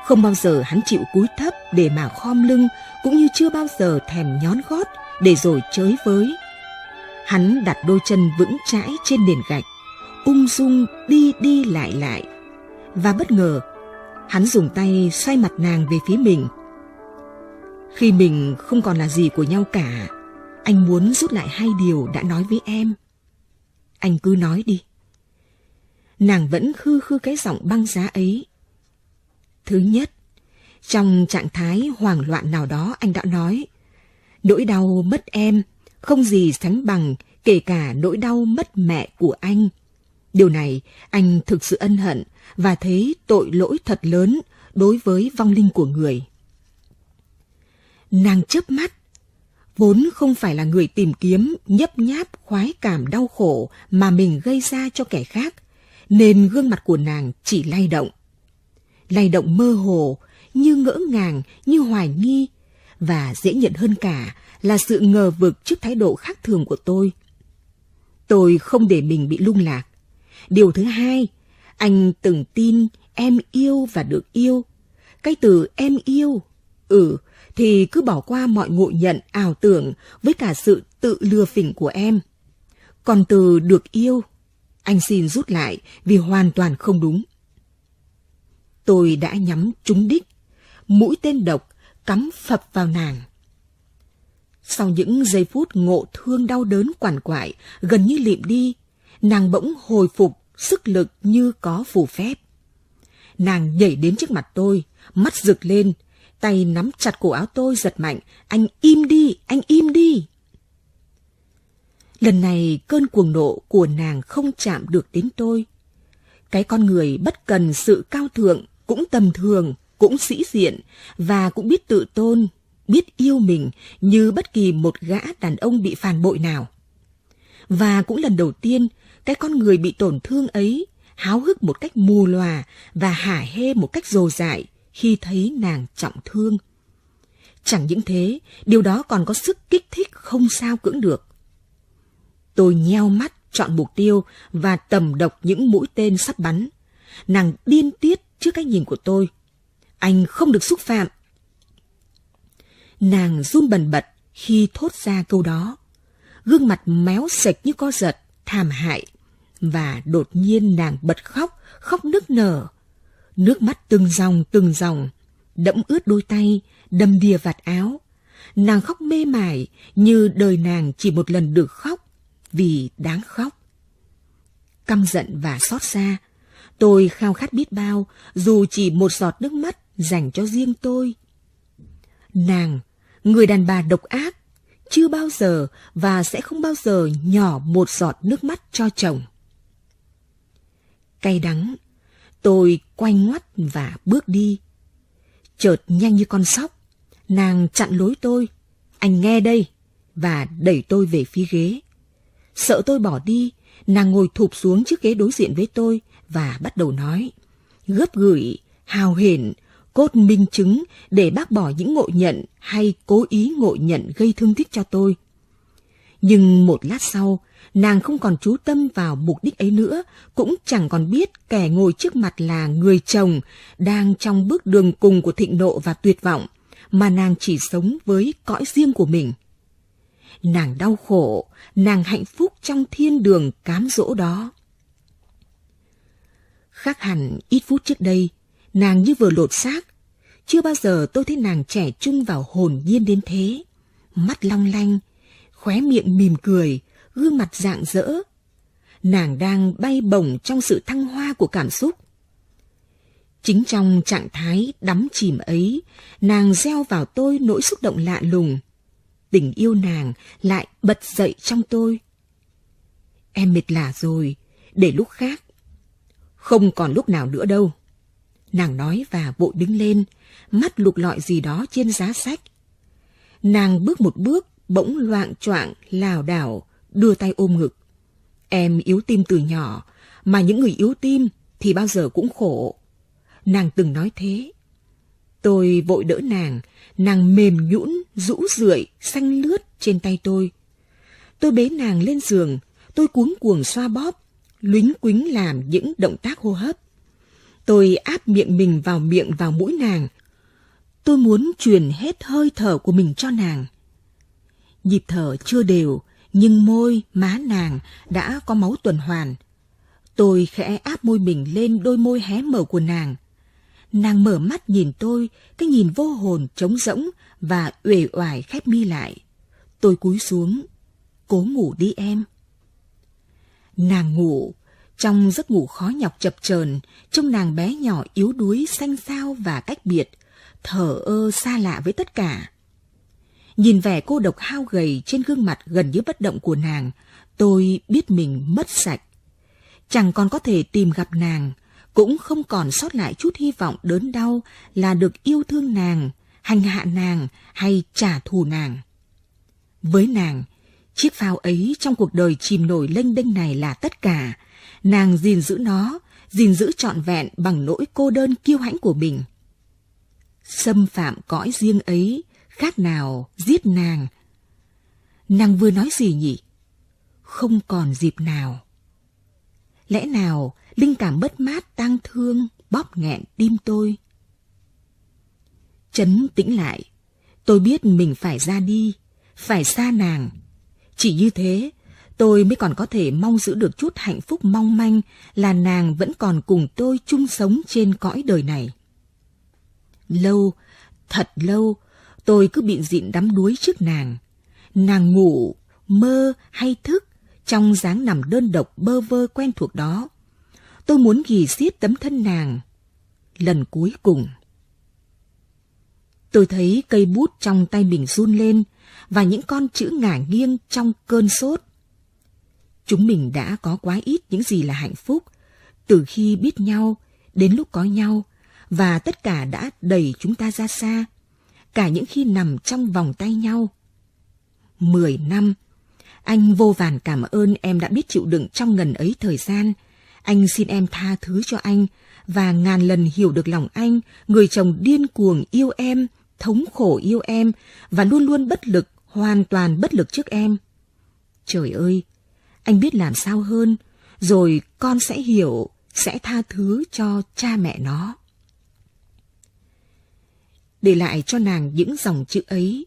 không bao giờ hắn chịu cúi thấp để mà khom lưng cũng như chưa bao giờ thèm nhón gót để rồi chới với hắn đặt đôi chân vững chãi trên nền gạch ung dung đi đi lại lại và bất ngờ hắn dùng tay xoay mặt nàng về phía mình khi mình không còn là gì của nhau cả, anh muốn rút lại hai điều đã nói với em. Anh cứ nói đi. Nàng vẫn khư khư cái giọng băng giá ấy. Thứ nhất, trong trạng thái hoảng loạn nào đó anh đã nói, nỗi đau mất em không gì sánh bằng kể cả nỗi đau mất mẹ của anh. Điều này anh thực sự ân hận và thấy tội lỗi thật lớn đối với vong linh của người. Nàng chớp mắt, vốn không phải là người tìm kiếm nhấp nháp khoái cảm đau khổ mà mình gây ra cho kẻ khác, nên gương mặt của nàng chỉ lay động. Lay động mơ hồ, như ngỡ ngàng, như hoài nghi, và dễ nhận hơn cả là sự ngờ vực trước thái độ khác thường của tôi. Tôi không để mình bị lung lạc. Điều thứ hai, anh từng tin em yêu và được yêu. Cái từ em yêu, ừ, thì cứ bỏ qua mọi ngộ nhận ảo tưởng với cả sự tự lừa phỉnh của em. Còn từ được yêu, anh xin rút lại vì hoàn toàn không đúng. Tôi đã nhắm trúng đích, mũi tên độc cắm phập vào nàng. Sau những giây phút ngộ thương đau đớn quản quại, gần như liệm đi, nàng bỗng hồi phục sức lực như có phù phép. Nàng nhảy đến trước mặt tôi, mắt rực lên, tay nắm chặt cổ áo tôi giật mạnh, anh im đi, anh im đi. Lần này cơn cuồng nộ của nàng không chạm được đến tôi. Cái con người bất cần sự cao thượng, cũng tầm thường, cũng sĩ diện và cũng biết tự tôn, biết yêu mình như bất kỳ một gã đàn ông bị phản bội nào. Và cũng lần đầu tiên, cái con người bị tổn thương ấy háo hức một cách mù lòa và hả hê một cách dồ dại, khi thấy nàng trọng thương. Chẳng những thế, điều đó còn có sức kích thích không sao cưỡng được. Tôi nheo mắt chọn mục tiêu và tầm độc những mũi tên sắp bắn. Nàng điên tiết trước cái nhìn của tôi. Anh không được xúc phạm. Nàng run bần bật khi thốt ra câu đó. Gương mặt méo sệch như co giật, thảm hại. Và đột nhiên nàng bật khóc, khóc nức nở. Nước mắt từng dòng từng dòng, đẫm ướt đôi tay, đầm đìa vạt áo. Nàng khóc mê mải như đời nàng chỉ một lần được khóc, vì đáng khóc. Căm giận và xót xa, tôi khao khát biết bao dù chỉ một giọt nước mắt dành cho riêng tôi. Nàng, người đàn bà độc ác, chưa bao giờ và sẽ không bao giờ nhỏ một giọt nước mắt cho chồng. Cay đắng Tôi quay ngoắt và bước đi. Chợt nhanh như con sóc, nàng chặn lối tôi. Anh nghe đây, và đẩy tôi về phía ghế. Sợ tôi bỏ đi, nàng ngồi thụp xuống chiếc ghế đối diện với tôi và bắt đầu nói. Gấp gửi, hào hển, cốt minh chứng để bác bỏ những ngộ nhận hay cố ý ngộ nhận gây thương tích cho tôi. Nhưng một lát sau, nàng không còn chú tâm vào mục đích ấy nữa, cũng chẳng còn biết kẻ ngồi trước mặt là người chồng, đang trong bước đường cùng của thịnh nộ và tuyệt vọng, mà nàng chỉ sống với cõi riêng của mình. Nàng đau khổ, nàng hạnh phúc trong thiên đường cám dỗ đó. Khác hẳn ít phút trước đây, nàng như vừa lột xác. Chưa bao giờ tôi thấy nàng trẻ trung vào hồn nhiên đến thế. Mắt long lanh, khóe miệng mỉm cười, gương mặt rạng rỡ. Nàng đang bay bổng trong sự thăng hoa của cảm xúc. Chính trong trạng thái đắm chìm ấy, nàng gieo vào tôi nỗi xúc động lạ lùng. Tình yêu nàng lại bật dậy trong tôi. Em mệt lả rồi, để lúc khác. Không còn lúc nào nữa đâu. Nàng nói và vội đứng lên, mắt lục lọi gì đó trên giá sách. Nàng bước một bước bỗng loạn choạng lảo đảo đưa tay ôm ngực em yếu tim từ nhỏ mà những người yếu tim thì bao giờ cũng khổ nàng từng nói thế tôi vội đỡ nàng nàng mềm nhũn rũ rượi xanh lướt trên tay tôi tôi bế nàng lên giường tôi cuống cuồng xoa bóp luính quính làm những động tác hô hấp tôi áp miệng mình vào miệng vào mũi nàng tôi muốn truyền hết hơi thở của mình cho nàng Nhịp thở chưa đều, nhưng môi, má nàng đã có máu tuần hoàn. Tôi khẽ áp môi mình lên đôi môi hé mở của nàng. Nàng mở mắt nhìn tôi, cái nhìn vô hồn trống rỗng và uể oải khép mi lại. Tôi cúi xuống, cố ngủ đi em. Nàng ngủ, trong giấc ngủ khó nhọc chập chờn, trông nàng bé nhỏ yếu đuối xanh xao và cách biệt, thở ơ xa lạ với tất cả. Nhìn vẻ cô độc hao gầy trên gương mặt gần như bất động của nàng, tôi biết mình mất sạch. Chẳng còn có thể tìm gặp nàng, cũng không còn sót lại chút hy vọng đớn đau là được yêu thương nàng, hành hạ nàng hay trả thù nàng. Với nàng, chiếc phao ấy trong cuộc đời chìm nổi lênh đênh này là tất cả. Nàng gìn giữ nó, gìn giữ trọn vẹn bằng nỗi cô đơn kiêu hãnh của mình. Xâm phạm cõi riêng ấy khác nào giết nàng. Nàng vừa nói gì nhỉ? Không còn dịp nào. Lẽ nào linh cảm bất mát tang thương bóp nghẹn tim tôi? Chấn tĩnh lại, tôi biết mình phải ra đi, phải xa nàng. Chỉ như thế, tôi mới còn có thể mong giữ được chút hạnh phúc mong manh là nàng vẫn còn cùng tôi chung sống trên cõi đời này. Lâu, thật lâu, Tôi cứ bị dịn đắm đuối trước nàng. Nàng ngủ, mơ hay thức, trong dáng nằm đơn độc bơ vơ quen thuộc đó. Tôi muốn ghi xiết tấm thân nàng. Lần cuối cùng. Tôi thấy cây bút trong tay mình run lên và những con chữ ngả nghiêng trong cơn sốt. Chúng mình đã có quá ít những gì là hạnh phúc, từ khi biết nhau đến lúc có nhau, và tất cả đã đẩy chúng ta ra xa, cả những khi nằm trong vòng tay nhau. Mười năm, anh vô vàn cảm ơn em đã biết chịu đựng trong ngần ấy thời gian. Anh xin em tha thứ cho anh và ngàn lần hiểu được lòng anh, người chồng điên cuồng yêu em, thống khổ yêu em và luôn luôn bất lực, hoàn toàn bất lực trước em. Trời ơi, anh biết làm sao hơn, rồi con sẽ hiểu, sẽ tha thứ cho cha mẹ nó để lại cho nàng những dòng chữ ấy.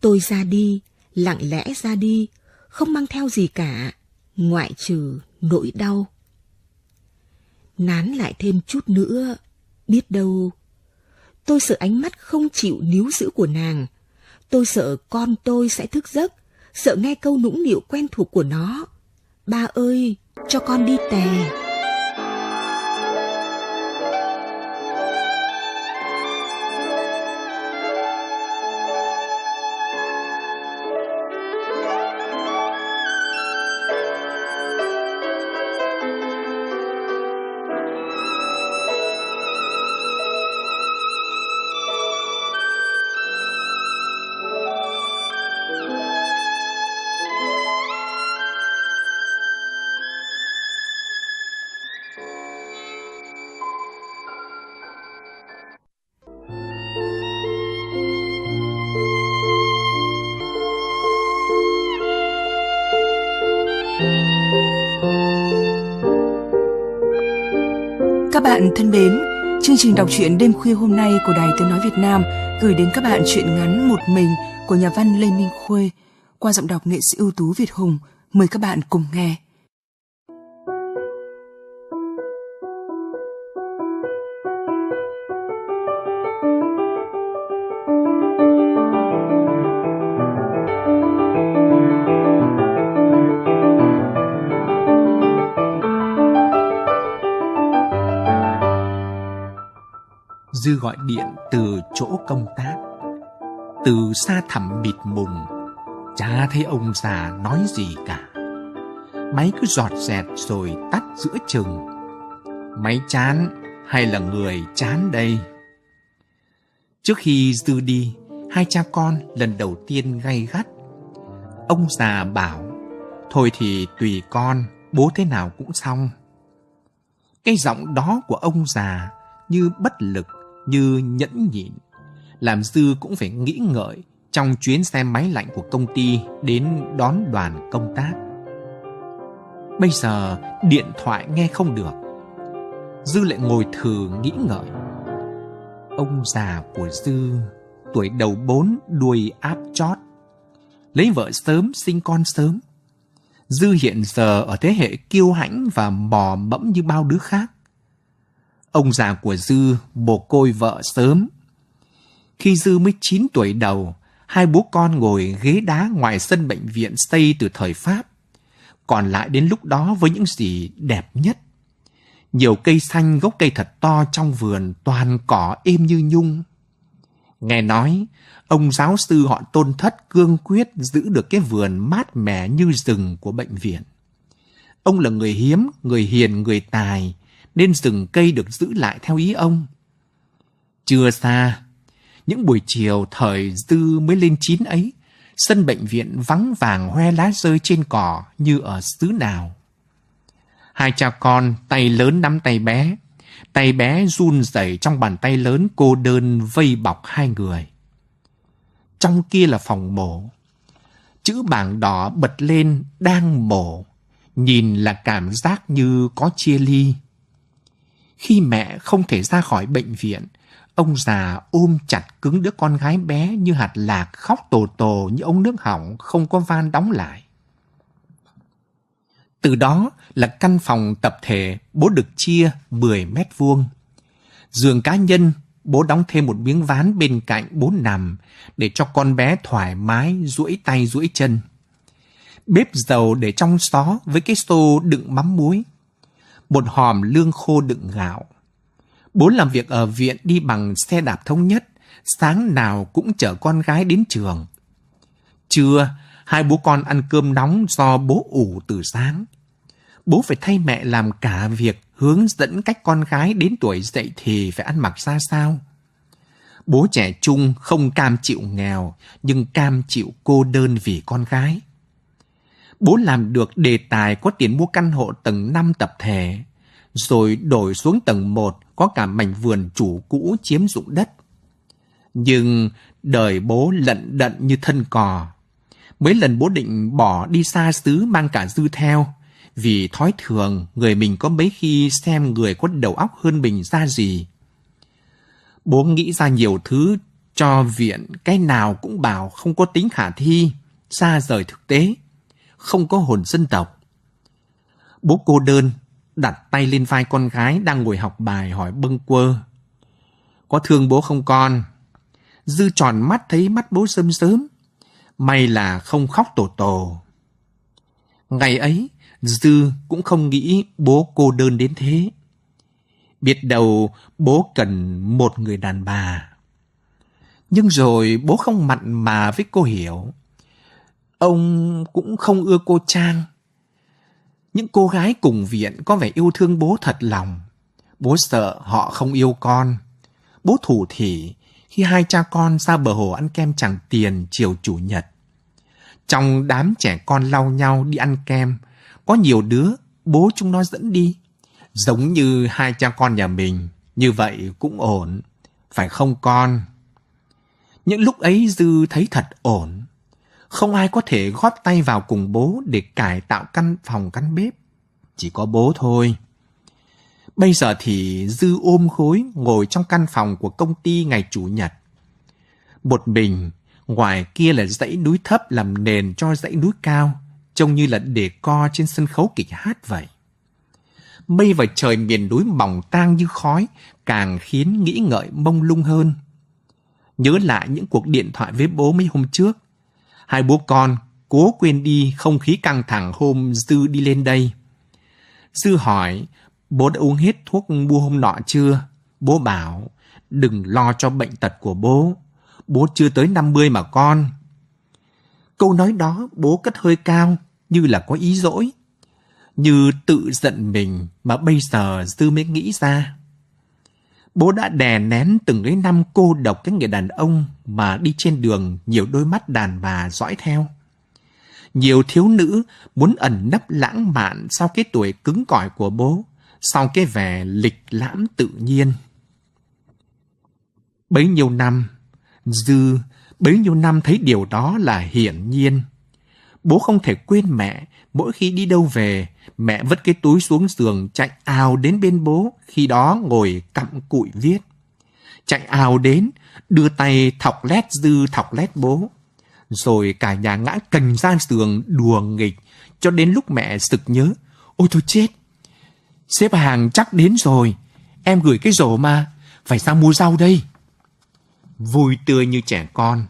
Tôi ra đi, lặng lẽ ra đi, không mang theo gì cả, ngoại trừ nỗi đau. Nán lại thêm chút nữa, biết đâu. Tôi sợ ánh mắt không chịu níu giữ của nàng. Tôi sợ con tôi sẽ thức giấc, sợ nghe câu nũng nịu quen thuộc của nó. Ba ơi, cho con đi tè. thân mến, chương trình đọc truyện đêm khuya hôm nay của Đài Tiếng Nói Việt Nam gửi đến các bạn truyện ngắn Một Mình của nhà văn Lê Minh Khuê qua giọng đọc nghệ sĩ ưu tú Việt Hùng. Mời các bạn cùng nghe. dư gọi điện từ chỗ công tác từ xa thẳm mịt mùng chả thấy ông già nói gì cả máy cứ giọt dẹt rồi tắt giữa chừng máy chán hay là người chán đây trước khi dư đi hai cha con lần đầu tiên gay gắt ông già bảo thôi thì tùy con bố thế nào cũng xong cái giọng đó của ông già như bất lực như nhẫn nhịn. Làm dư cũng phải nghĩ ngợi trong chuyến xe máy lạnh của công ty đến đón đoàn công tác. Bây giờ điện thoại nghe không được. Dư lại ngồi thử nghĩ ngợi. Ông già của Dư tuổi đầu bốn đuôi áp chót. Lấy vợ sớm, sinh con sớm. Dư hiện giờ ở thế hệ kiêu hãnh và mò mẫm như bao đứa khác ông già của Dư bồ côi vợ sớm. Khi Dư mới 9 tuổi đầu, hai bố con ngồi ghế đá ngoài sân bệnh viện xây từ thời Pháp, còn lại đến lúc đó với những gì đẹp nhất. Nhiều cây xanh gốc cây thật to trong vườn toàn cỏ êm như nhung. Nghe nói, ông giáo sư họ tôn thất cương quyết giữ được cái vườn mát mẻ như rừng của bệnh viện. Ông là người hiếm, người hiền, người tài, nên rừng cây được giữ lại theo ý ông. Chưa xa, những buổi chiều thời dư mới lên chín ấy, sân bệnh viện vắng vàng hoe lá rơi trên cỏ như ở xứ nào. Hai cha con tay lớn nắm tay bé, tay bé run rẩy trong bàn tay lớn cô đơn vây bọc hai người. Trong kia là phòng mổ. Chữ bảng đỏ bật lên đang mổ, nhìn là cảm giác như có chia ly. Khi mẹ không thể ra khỏi bệnh viện, ông già ôm chặt cứng đứa con gái bé như hạt lạc khóc tồ tồ như ống nước hỏng không có van đóng lại. Từ đó là căn phòng tập thể bố được chia 10 mét vuông. Giường cá nhân bố đóng thêm một miếng ván bên cạnh bố nằm để cho con bé thoải mái duỗi tay duỗi chân. Bếp dầu để trong xó với cái xô đựng mắm muối một hòm lương khô đựng gạo. Bố làm việc ở viện đi bằng xe đạp thống nhất, sáng nào cũng chở con gái đến trường. Trưa, hai bố con ăn cơm nóng do bố ủ từ sáng. Bố phải thay mẹ làm cả việc hướng dẫn cách con gái đến tuổi dậy thì phải ăn mặc ra sao. Bố trẻ trung không cam chịu nghèo, nhưng cam chịu cô đơn vì con gái. Bố làm được đề tài có tiền mua căn hộ tầng 5 tập thể, rồi đổi xuống tầng 1 có cả mảnh vườn chủ cũ chiếm dụng đất. Nhưng đời bố lận đận như thân cò. Mấy lần bố định bỏ đi xa xứ mang cả dư theo, vì thói thường người mình có mấy khi xem người có đầu óc hơn mình ra gì. Bố nghĩ ra nhiều thứ cho viện cái nào cũng bảo không có tính khả thi, xa rời thực tế không có hồn dân tộc. Bố cô đơn đặt tay lên vai con gái đang ngồi học bài hỏi bâng quơ. Có thương bố không con? Dư tròn mắt thấy mắt bố sớm sớm. May là không khóc tổ tổ. Ngày ấy, Dư cũng không nghĩ bố cô đơn đến thế. Biết đầu bố cần một người đàn bà. Nhưng rồi bố không mặn mà với cô Hiểu. Ông cũng không ưa cô Trang. Những cô gái cùng viện có vẻ yêu thương bố thật lòng. Bố sợ họ không yêu con. Bố thủ thỉ khi hai cha con ra bờ hồ ăn kem chẳng tiền chiều chủ nhật. Trong đám trẻ con lau nhau đi ăn kem, có nhiều đứa bố chúng nó dẫn đi. Giống như hai cha con nhà mình, như vậy cũng ổn. Phải không con? Những lúc ấy Dư thấy thật ổn không ai có thể góp tay vào cùng bố để cải tạo căn phòng căn bếp. Chỉ có bố thôi. Bây giờ thì Dư ôm khối ngồi trong căn phòng của công ty ngày Chủ nhật. Một mình, ngoài kia là dãy núi thấp làm nền cho dãy núi cao, trông như là đề co trên sân khấu kịch hát vậy. Mây và trời miền núi mỏng tang như khói càng khiến nghĩ ngợi mông lung hơn. Nhớ lại những cuộc điện thoại với bố mấy hôm trước, Hai bố con cố quên đi không khí căng thẳng hôm Dư đi lên đây. Dư hỏi, bố đã uống hết thuốc mua hôm nọ chưa? Bố bảo, đừng lo cho bệnh tật của bố. Bố chưa tới năm mươi mà con. Câu nói đó bố cất hơi cao, như là có ý dỗi. Như tự giận mình mà bây giờ Dư mới nghĩ ra. Bố đã đè nén từng ấy năm cô độc cái người đàn ông mà đi trên đường nhiều đôi mắt đàn bà dõi theo. Nhiều thiếu nữ muốn ẩn nấp lãng mạn sau cái tuổi cứng cỏi của bố, sau cái vẻ lịch lãm tự nhiên. Bấy nhiêu năm, Dư bấy nhiêu năm thấy điều đó là hiển nhiên. Bố không thể quên mẹ, Mỗi khi đi đâu về, mẹ vứt cái túi xuống giường chạy ào đến bên bố, khi đó ngồi cặm cụi viết. Chạy ào đến, đưa tay thọc lét dư thọc lét bố. Rồi cả nhà ngã cần ra giường đùa nghịch, cho đến lúc mẹ sực nhớ. Ôi thôi chết, xếp hàng chắc đến rồi, em gửi cái rổ mà, phải sang mua rau đây. Vui tươi như trẻ con,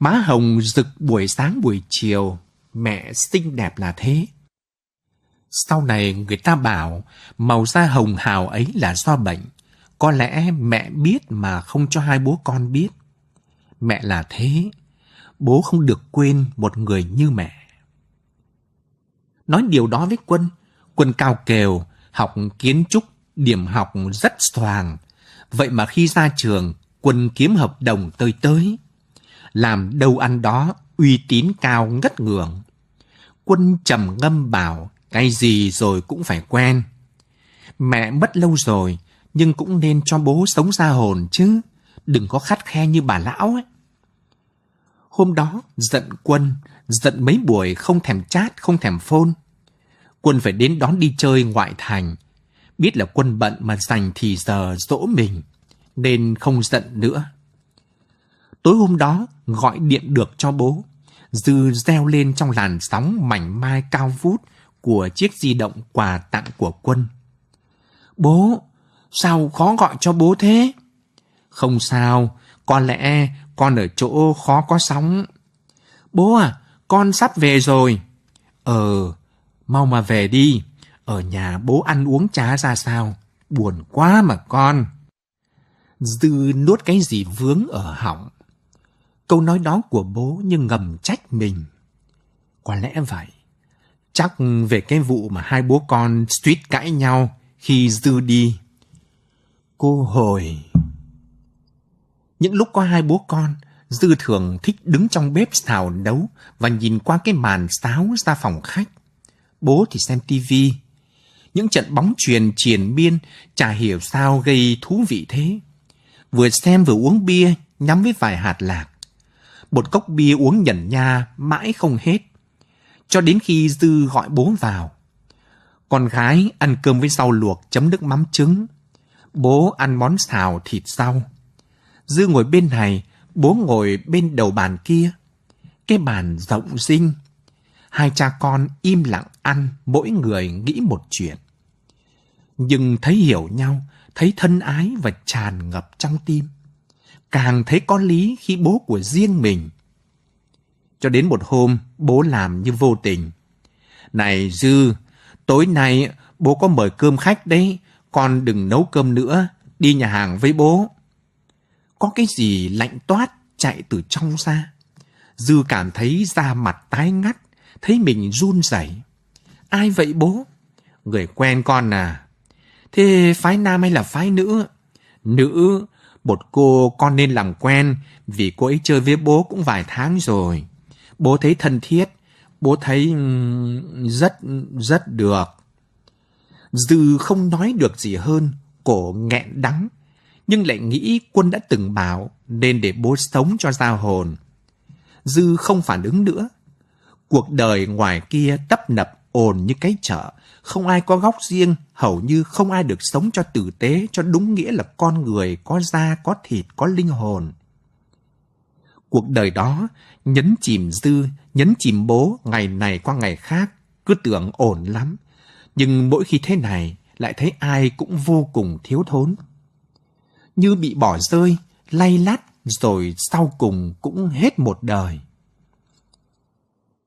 má hồng rực buổi sáng buổi chiều, mẹ xinh đẹp là thế. Sau này người ta bảo màu da hồng hào ấy là do bệnh. Có lẽ mẹ biết mà không cho hai bố con biết. Mẹ là thế. Bố không được quên một người như mẹ. Nói điều đó với Quân. Quân cao kèo, học kiến trúc, điểm học rất thoàng. Vậy mà khi ra trường, Quân kiếm hợp đồng tơi tới. Làm đâu ăn đó, uy tín cao ngất ngưỡng. Quân trầm ngâm bảo, cái gì rồi cũng phải quen. Mẹ mất lâu rồi, nhưng cũng nên cho bố sống ra hồn chứ, đừng có khắt khe như bà lão ấy. Hôm đó, giận Quân, giận mấy buổi không thèm chat, không thèm phôn. Quân phải đến đón đi chơi ngoại thành. Biết là Quân bận mà dành thì giờ dỗ mình, nên không giận nữa. Tối hôm đó, gọi điện được cho bố, dư reo lên trong làn sóng mảnh mai cao vút của chiếc di động quà tặng của quân. Bố, sao khó gọi cho bố thế? Không sao, có lẽ con ở chỗ khó có sóng. Bố à, con sắp về rồi. Ờ, mau mà về đi. Ở nhà bố ăn uống chá ra sao? Buồn quá mà con. Dư nuốt cái gì vướng ở họng, Câu nói đó của bố như ngầm trách mình. Có lẽ vậy. Chắc về cái vụ mà hai bố con suýt cãi nhau khi dư đi. Cô hồi. Những lúc có hai bố con, Dư thường thích đứng trong bếp xào nấu và nhìn qua cái màn sáo ra phòng khách. Bố thì xem tivi. Những trận bóng truyền triền biên chả hiểu sao gây thú vị thế. Vừa xem vừa uống bia, nhắm với vài hạt lạc một cốc bia uống nhẩn nha mãi không hết. Cho đến khi Dư gọi bố vào. Con gái ăn cơm với rau luộc chấm nước mắm trứng. Bố ăn món xào thịt rau. Dư ngồi bên này, bố ngồi bên đầu bàn kia. Cái bàn rộng rinh. Hai cha con im lặng ăn, mỗi người nghĩ một chuyện. Nhưng thấy hiểu nhau, thấy thân ái và tràn ngập trong tim càng thấy có lý khi bố của riêng mình. Cho đến một hôm, bố làm như vô tình. Này Dư, tối nay bố có mời cơm khách đấy, con đừng nấu cơm nữa, đi nhà hàng với bố. Có cái gì lạnh toát chạy từ trong ra. Dư cảm thấy da mặt tái ngắt, thấy mình run rẩy. Ai vậy bố? Người quen con à? Thế phái nam hay là phái nữ? Nữ Bột cô con nên làm quen vì cô ấy chơi với bố cũng vài tháng rồi. Bố thấy thân thiết, bố thấy ừ, rất rất được. Dư không nói được gì hơn, cổ nghẹn đắng, nhưng lại nghĩ quân đã từng bảo nên để bố sống cho ra hồn. Dư không phản ứng nữa. Cuộc đời ngoài kia tấp nập ồn như cái chợ, không ai có góc riêng, hầu như không ai được sống cho tử tế, cho đúng nghĩa là con người có da, có thịt, có linh hồn. Cuộc đời đó, nhấn chìm dư, nhấn chìm bố ngày này qua ngày khác, cứ tưởng ổn lắm. Nhưng mỗi khi thế này, lại thấy ai cũng vô cùng thiếu thốn. Như bị bỏ rơi, lay lắt, rồi sau cùng cũng hết một đời.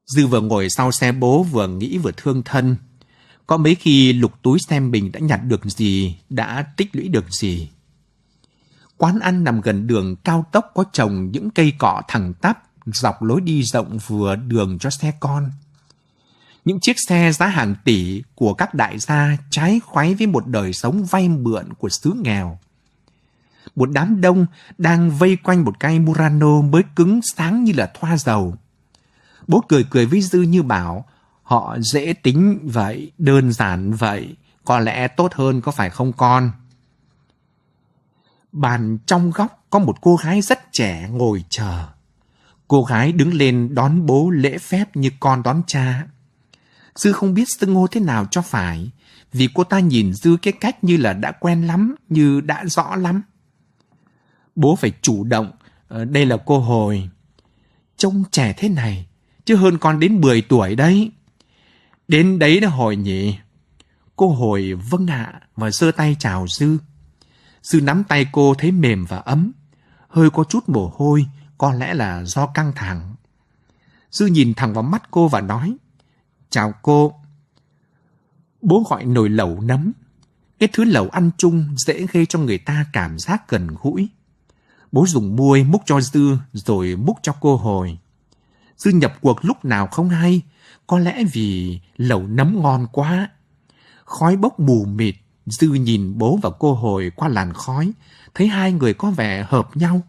Dư vừa ngồi sau xe bố vừa nghĩ vừa thương thân, có mấy khi lục túi xem mình đã nhặt được gì, đã tích lũy được gì. Quán ăn nằm gần đường cao tốc có trồng những cây cỏ thẳng tắp dọc lối đi rộng vừa đường cho xe con. Những chiếc xe giá hàng tỷ của các đại gia trái khoái với một đời sống vay mượn của xứ nghèo. Một đám đông đang vây quanh một cây Murano mới cứng sáng như là thoa dầu. Bố cười cười với Dư như bảo họ dễ tính vậy, đơn giản vậy, có lẽ tốt hơn có phải không con? Bàn trong góc có một cô gái rất trẻ ngồi chờ. Cô gái đứng lên đón bố lễ phép như con đón cha. Dư không biết xưng hô thế nào cho phải, vì cô ta nhìn Dư cái cách như là đã quen lắm, như đã rõ lắm. Bố phải chủ động, ờ, đây là cô hồi. Trông trẻ thế này, chứ hơn con đến 10 tuổi đấy. Đến đấy đó hồi nhỉ? Cô hồi vâng ạ và giơ tay chào sư. sư nắm tay cô thấy mềm và ấm. Hơi có chút mồ hôi, có lẽ là do căng thẳng. sư nhìn thẳng vào mắt cô và nói. Chào cô. Bố gọi nồi lẩu nấm. Cái thứ lẩu ăn chung dễ gây cho người ta cảm giác gần gũi. Bố dùng muôi múc cho Dư rồi múc cho cô hồi. Dư nhập cuộc lúc nào không hay, có lẽ vì lẩu nấm ngon quá. Khói bốc mù mịt, Dư nhìn bố và cô hồi qua làn khói, thấy hai người có vẻ hợp nhau.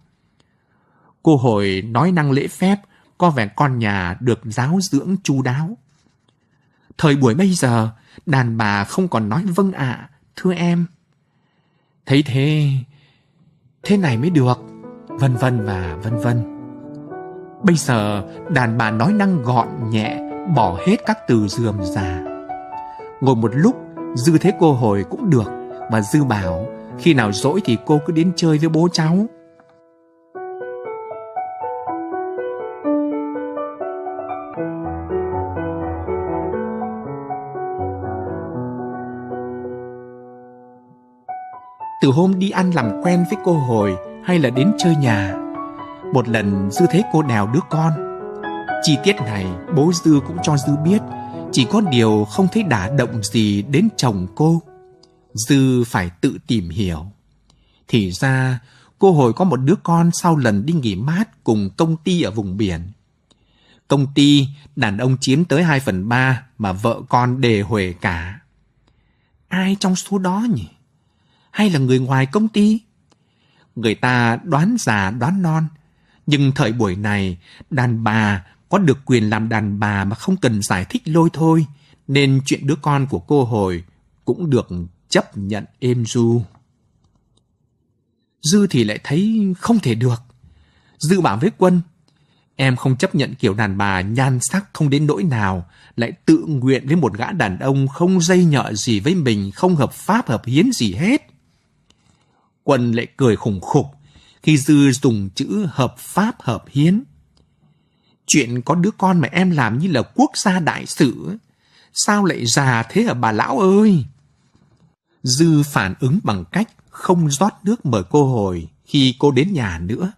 Cô hồi nói năng lễ phép, có vẻ con nhà được giáo dưỡng chu đáo. Thời buổi bây giờ, đàn bà không còn nói vâng ạ, thưa em. Thấy thế, thế này mới được, vân vân và vân vân. Bây giờ, đàn bà nói năng gọn nhẹ, bỏ hết các từ dườm già. Ngồi một lúc, Dư thế cô hồi cũng được, mà Dư bảo khi nào rỗi thì cô cứ đến chơi với bố cháu. Từ hôm đi ăn làm quen với cô hồi hay là đến chơi nhà, một lần Dư thấy cô đèo đứa con Chi tiết này bố Dư cũng cho Dư biết Chỉ có điều không thấy đả động gì đến chồng cô Dư phải tự tìm hiểu Thì ra cô hồi có một đứa con sau lần đi nghỉ mát cùng công ty ở vùng biển Công ty đàn ông chiếm tới 2 phần 3 mà vợ con đề huề cả Ai trong số đó nhỉ? Hay là người ngoài công ty? Người ta đoán già đoán non nhưng thời buổi này, đàn bà có được quyền làm đàn bà mà không cần giải thích lôi thôi, nên chuyện đứa con của cô hồi cũng được chấp nhận êm du. Dư thì lại thấy không thể được. Dư bảo với quân, em không chấp nhận kiểu đàn bà nhan sắc không đến nỗi nào, lại tự nguyện với một gã đàn ông không dây nhợ gì với mình, không hợp pháp hợp hiến gì hết. Quân lại cười khủng khục khi Dư dùng chữ hợp pháp hợp hiến chuyện có đứa con mà em làm như là quốc gia đại sự. Sao lại già thế hả bà lão ơi? Dư phản ứng bằng cách không rót nước mời cô hồi khi cô đến nhà nữa.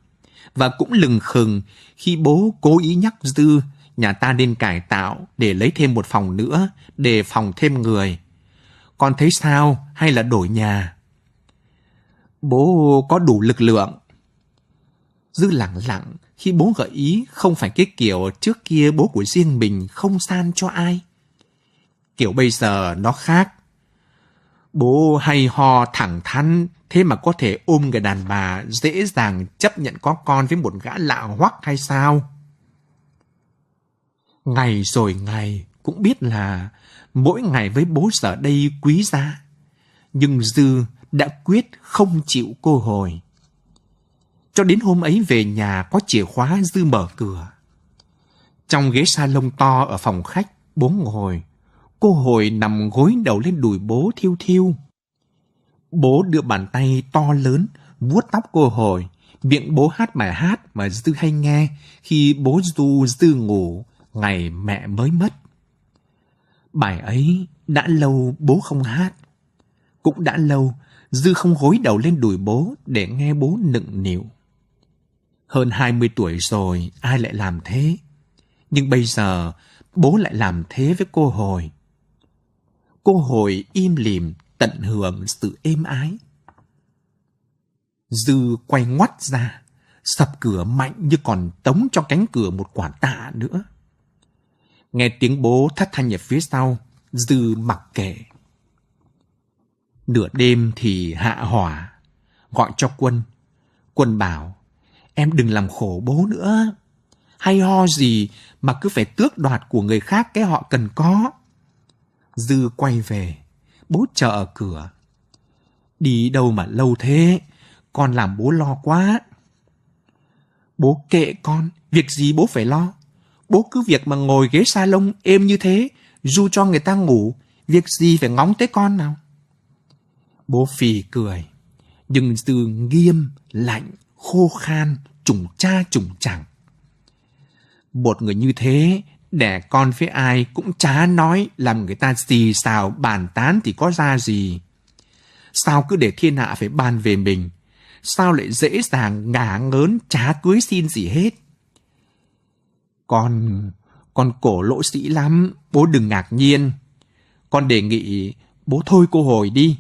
Và cũng lừng khừng khi bố cố ý nhắc Dư nhà ta nên cải tạo để lấy thêm một phòng nữa, để phòng thêm người. Con thấy sao hay là đổi nhà? Bố có đủ lực lượng. Dư lặng lặng khi bố gợi ý không phải cái kiểu trước kia bố của riêng mình không san cho ai. Kiểu bây giờ nó khác. Bố hay ho thẳng thắn, thế mà có thể ôm người đàn bà dễ dàng chấp nhận có con với một gã lạ hoắc hay sao? Ngày rồi ngày cũng biết là mỗi ngày với bố giờ đây quý giá. Nhưng Dư đã quyết không chịu cô hồi cho đến hôm ấy về nhà có chìa khóa dư mở cửa. Trong ghế sa lông to ở phòng khách, bố ngồi. Cô hồi nằm gối đầu lên đùi bố thiêu thiêu. Bố đưa bàn tay to lớn, vuốt tóc cô hồi. Miệng bố hát bài hát mà Dư hay nghe khi bố Du Dư ngủ ngày mẹ mới mất. Bài ấy đã lâu bố không hát. Cũng đã lâu Dư không gối đầu lên đùi bố để nghe bố nựng nịu. Hơn 20 tuổi rồi, ai lại làm thế? Nhưng bây giờ, bố lại làm thế với cô hồi. Cô hồi im lìm, tận hưởng sự êm ái. Dư quay ngoắt ra, sập cửa mạnh như còn tống cho cánh cửa một quả tạ nữa. Nghe tiếng bố thất thanh ở phía sau, Dư mặc kệ. Nửa đêm thì hạ hỏa, gọi cho quân. Quân bảo, em đừng làm khổ bố nữa. Hay ho gì mà cứ phải tước đoạt của người khác cái họ cần có. Dư quay về, bố chờ ở cửa. Đi đâu mà lâu thế, con làm bố lo quá. Bố kệ con, việc gì bố phải lo. Bố cứ việc mà ngồi ghế salon êm như thế, du cho người ta ngủ, việc gì phải ngóng tới con nào. Bố phì cười, nhưng từ nghiêm, lạnh khô khan, trùng cha trùng chẳng. Một người như thế, đẻ con với ai cũng chả nói làm người ta gì xào bàn tán thì có ra gì. Sao cứ để thiên hạ phải bàn về mình? Sao lại dễ dàng ngả ngớn chả cưới xin gì hết? Con, con cổ lỗ sĩ lắm, bố đừng ngạc nhiên. Con đề nghị bố thôi cô hồi đi.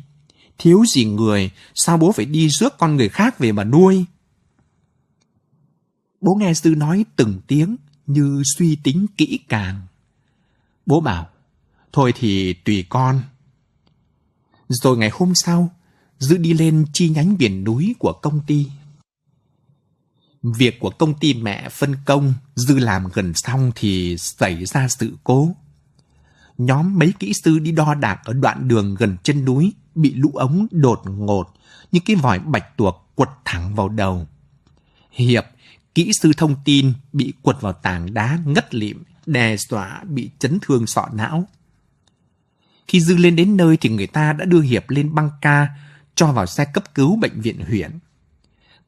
Thiếu gì người, sao bố phải đi rước con người khác về mà nuôi? Bố nghe sư nói từng tiếng như suy tính kỹ càng. Bố bảo, thôi thì tùy con. Rồi ngày hôm sau, Dư đi lên chi nhánh biển núi của công ty. Việc của công ty mẹ phân công Dư làm gần xong thì xảy ra sự cố. Nhóm mấy kỹ sư đi đo đạc ở đoạn đường gần chân núi bị lũ ống đột ngột, những cái vòi bạch tuộc quật thẳng vào đầu. Hiệp kỹ sư thông tin bị quật vào tảng đá ngất lịm, đe dọa bị chấn thương sọ não. Khi Dư lên đến nơi thì người ta đã đưa Hiệp lên băng ca, cho vào xe cấp cứu bệnh viện huyện.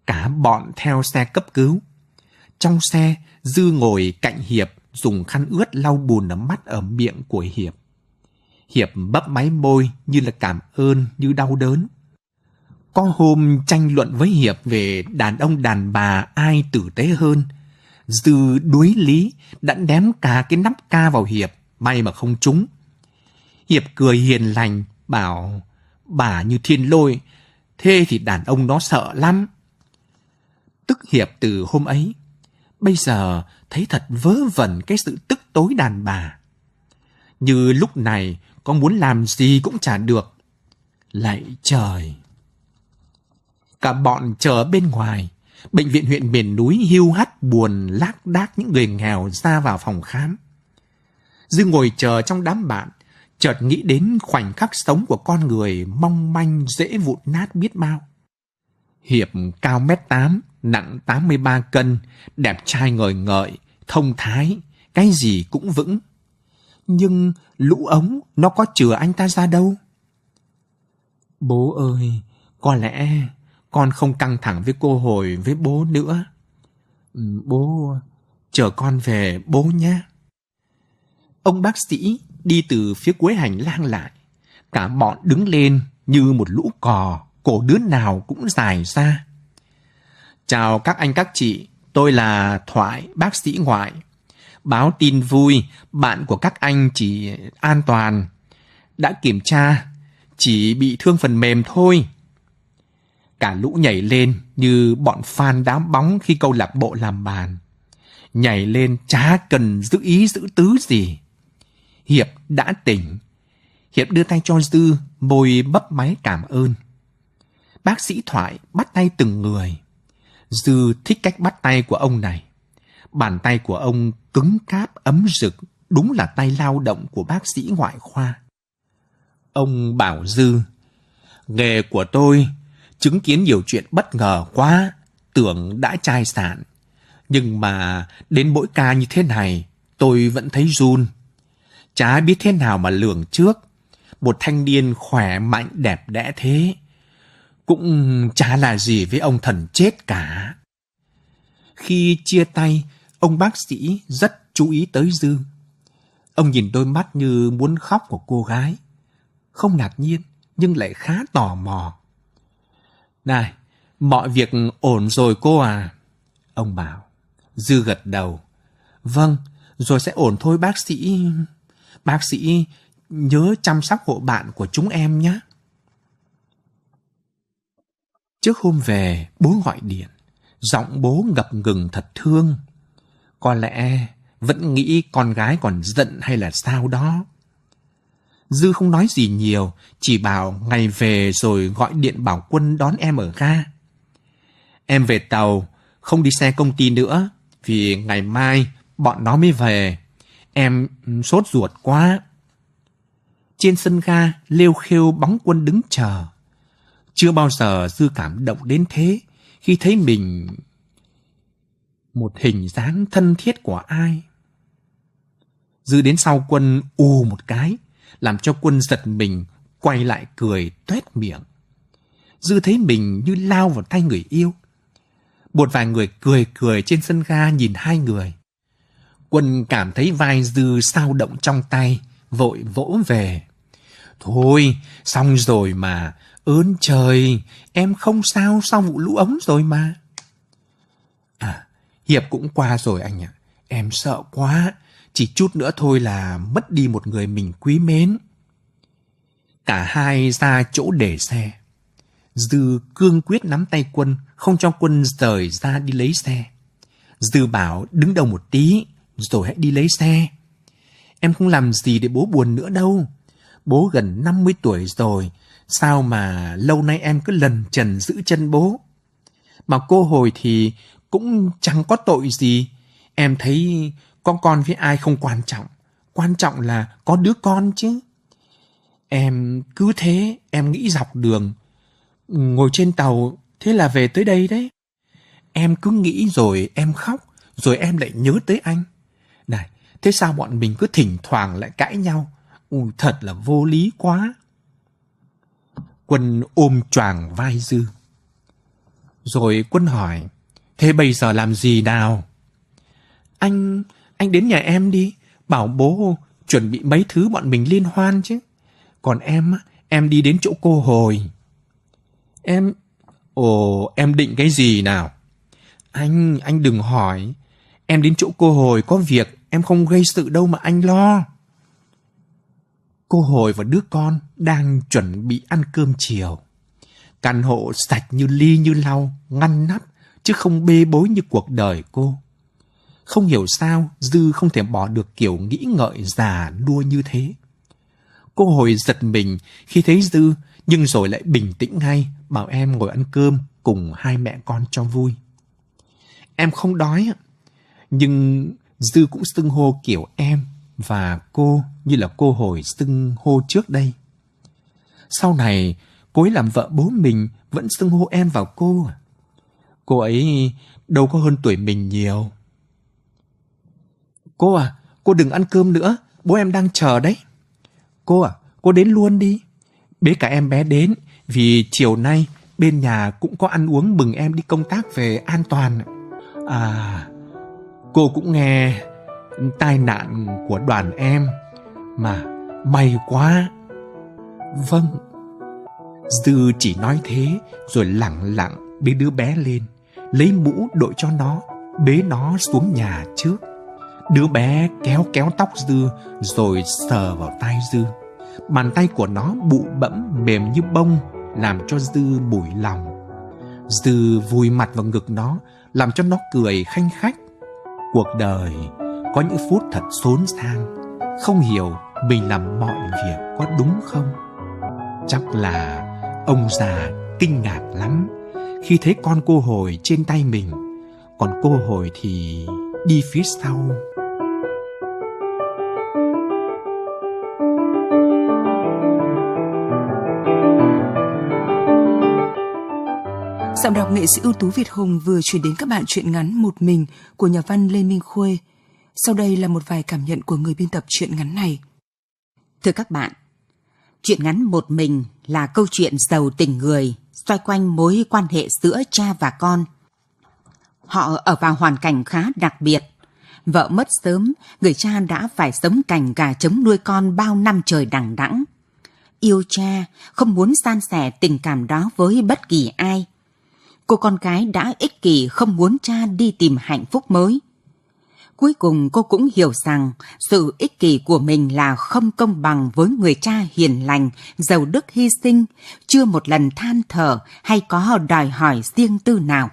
Cả bọn theo xe cấp cứu. Trong xe, Dư ngồi cạnh Hiệp, dùng khăn ướt lau bùn ở mắt ở miệng của Hiệp. Hiệp bấp máy môi như là cảm ơn, như đau đớn. Có hôm tranh luận với Hiệp về đàn ông đàn bà ai tử tế hơn. Dư đuối lý đã ném cả cái nắp ca vào Hiệp, may mà không trúng. Hiệp cười hiền lành, bảo bà như thiên lôi, thế thì đàn ông nó sợ lắm. Tức Hiệp từ hôm ấy, bây giờ thấy thật vớ vẩn cái sự tức tối đàn bà. Như lúc này, có muốn làm gì cũng chả được. Lạy trời! Cả bọn chờ bên ngoài. Bệnh viện huyện miền núi hưu hắt buồn lác đác những người nghèo ra vào phòng khám. Dư ngồi chờ trong đám bạn, chợt nghĩ đến khoảnh khắc sống của con người mong manh dễ vụn nát biết bao. Hiệp cao mét tám, nặng 83 cân, đẹp trai ngời ngợi, thông thái, cái gì cũng vững. Nhưng lũ ống nó có chừa anh ta ra đâu? Bố ơi, có lẽ con không căng thẳng với cô hồi với bố nữa ừ, bố chờ con về bố nhé ông bác sĩ đi từ phía cuối hành lang lại cả bọn đứng lên như một lũ cò cổ đứa nào cũng dài ra chào các anh các chị tôi là thoại bác sĩ ngoại báo tin vui bạn của các anh chỉ an toàn đã kiểm tra chỉ bị thương phần mềm thôi Cả lũ nhảy lên như bọn fan đá bóng khi câu lạc bộ làm bàn. Nhảy lên chả cần giữ ý giữ tứ gì. Hiệp đã tỉnh. Hiệp đưa tay cho Dư, môi bấp máy cảm ơn. Bác sĩ Thoại bắt tay từng người. Dư thích cách bắt tay của ông này. Bàn tay của ông cứng cáp ấm rực, đúng là tay lao động của bác sĩ ngoại khoa. Ông bảo Dư, nghề của tôi chứng kiến nhiều chuyện bất ngờ quá, tưởng đã chai sạn. Nhưng mà đến mỗi ca như thế này, tôi vẫn thấy run. Chả biết thế nào mà lường trước. Một thanh niên khỏe mạnh đẹp đẽ thế. Cũng chả là gì với ông thần chết cả. Khi chia tay, ông bác sĩ rất chú ý tới Dư. Ông nhìn đôi mắt như muốn khóc của cô gái. Không ngạc nhiên, nhưng lại khá tò mò. Này, mọi việc ổn rồi cô à? Ông bảo. Dư gật đầu. Vâng, rồi sẽ ổn thôi bác sĩ. Bác sĩ nhớ chăm sóc hộ bạn của chúng em nhé. Trước hôm về, bố gọi điện. Giọng bố ngập ngừng thật thương. Có lẽ vẫn nghĩ con gái còn giận hay là sao đó. Dư không nói gì nhiều, chỉ bảo ngày về rồi gọi điện bảo quân đón em ở ga. Em về tàu, không đi xe công ty nữa, vì ngày mai bọn nó mới về. Em sốt ruột quá. Trên sân ga, lêu khêu bóng quân đứng chờ. Chưa bao giờ Dư cảm động đến thế khi thấy mình một hình dáng thân thiết của ai. Dư đến sau quân u một cái, làm cho quân giật mình, quay lại cười tuét miệng. Dư thấy mình như lao vào tay người yêu. Một vài người cười cười trên sân ga nhìn hai người. Quân cảm thấy vai Dư sao động trong tay, vội vỗ về. Thôi, xong rồi mà, ơn trời, em không sao sau vụ lũ ống rồi mà. À, Hiệp cũng qua rồi anh ạ, à. em sợ quá, chỉ chút nữa thôi là mất đi một người mình quý mến. Cả hai ra chỗ để xe. Dư cương quyết nắm tay quân, không cho quân rời ra đi lấy xe. Dư bảo đứng đầu một tí, rồi hãy đi lấy xe. Em không làm gì để bố buồn nữa đâu. Bố gần 50 tuổi rồi, sao mà lâu nay em cứ lần trần giữ chân bố. Mà cô hồi thì cũng chẳng có tội gì. Em thấy có con với ai không quan trọng. Quan trọng là có đứa con chứ. Em cứ thế, em nghĩ dọc đường. Ngồi trên tàu, thế là về tới đây đấy. Em cứ nghĩ rồi em khóc, rồi em lại nhớ tới anh. Này, thế sao bọn mình cứ thỉnh thoảng lại cãi nhau? Ui, thật là vô lý quá. Quân ôm choàng vai Dư. Rồi Quân hỏi, thế bây giờ làm gì nào? Anh anh đến nhà em đi, bảo bố chuẩn bị mấy thứ bọn mình liên hoan chứ. Còn em, em đi đến chỗ cô hồi. Em... Ồ, em định cái gì nào? Anh, anh đừng hỏi. Em đến chỗ cô hồi có việc, em không gây sự đâu mà anh lo. Cô hồi và đứa con đang chuẩn bị ăn cơm chiều. Căn hộ sạch như ly như lau, ngăn nắp, chứ không bê bối như cuộc đời cô. Không hiểu sao Dư không thể bỏ được kiểu nghĩ ngợi già đua như thế. Cô hồi giật mình khi thấy Dư nhưng rồi lại bình tĩnh ngay bảo em ngồi ăn cơm cùng hai mẹ con cho vui. Em không đói nhưng Dư cũng xưng hô kiểu em và cô như là cô hồi xưng hô trước đây. Sau này, cô ấy làm vợ bố mình vẫn xưng hô em vào cô. Cô ấy đâu có hơn tuổi mình nhiều. Cô à, cô đừng ăn cơm nữa, bố em đang chờ đấy. Cô à, cô đến luôn đi. Bế cả em bé đến, vì chiều nay bên nhà cũng có ăn uống mừng em đi công tác về an toàn. À, cô cũng nghe tai nạn của đoàn em, mà may quá. Vâng. Dư chỉ nói thế rồi lặng lặng bế đứa bé lên, lấy mũ đội cho nó, bế nó xuống nhà trước. Đứa bé kéo kéo tóc Dư rồi sờ vào tai Dư. Bàn tay của nó bụ bẫm mềm như bông làm cho Dư bủi lòng. Dư vùi mặt vào ngực nó làm cho nó cười khanh khách. Cuộc đời có những phút thật xốn sang, không hiểu mình làm mọi việc có đúng không. Chắc là ông già kinh ngạc lắm khi thấy con cô hồi trên tay mình, còn cô hồi thì đi phía sau Giọng đọc nghệ sĩ ưu tú Việt Hùng vừa chuyển đến các bạn truyện ngắn Một Mình của nhà văn Lê Minh Khuê. Sau đây là một vài cảm nhận của người biên tập truyện ngắn này. Thưa các bạn, truyện ngắn Một Mình là câu chuyện giàu tình người, xoay quanh mối quan hệ giữa cha và con. Họ ở vào hoàn cảnh khá đặc biệt. Vợ mất sớm, người cha đã phải sống cành gà chống nuôi con bao năm trời đằng đẵng. Yêu cha, không muốn san sẻ tình cảm đó với bất kỳ ai – cô con gái đã ích kỷ không muốn cha đi tìm hạnh phúc mới. Cuối cùng cô cũng hiểu rằng sự ích kỷ của mình là không công bằng với người cha hiền lành, giàu đức hy sinh, chưa một lần than thở hay có đòi hỏi riêng tư nào.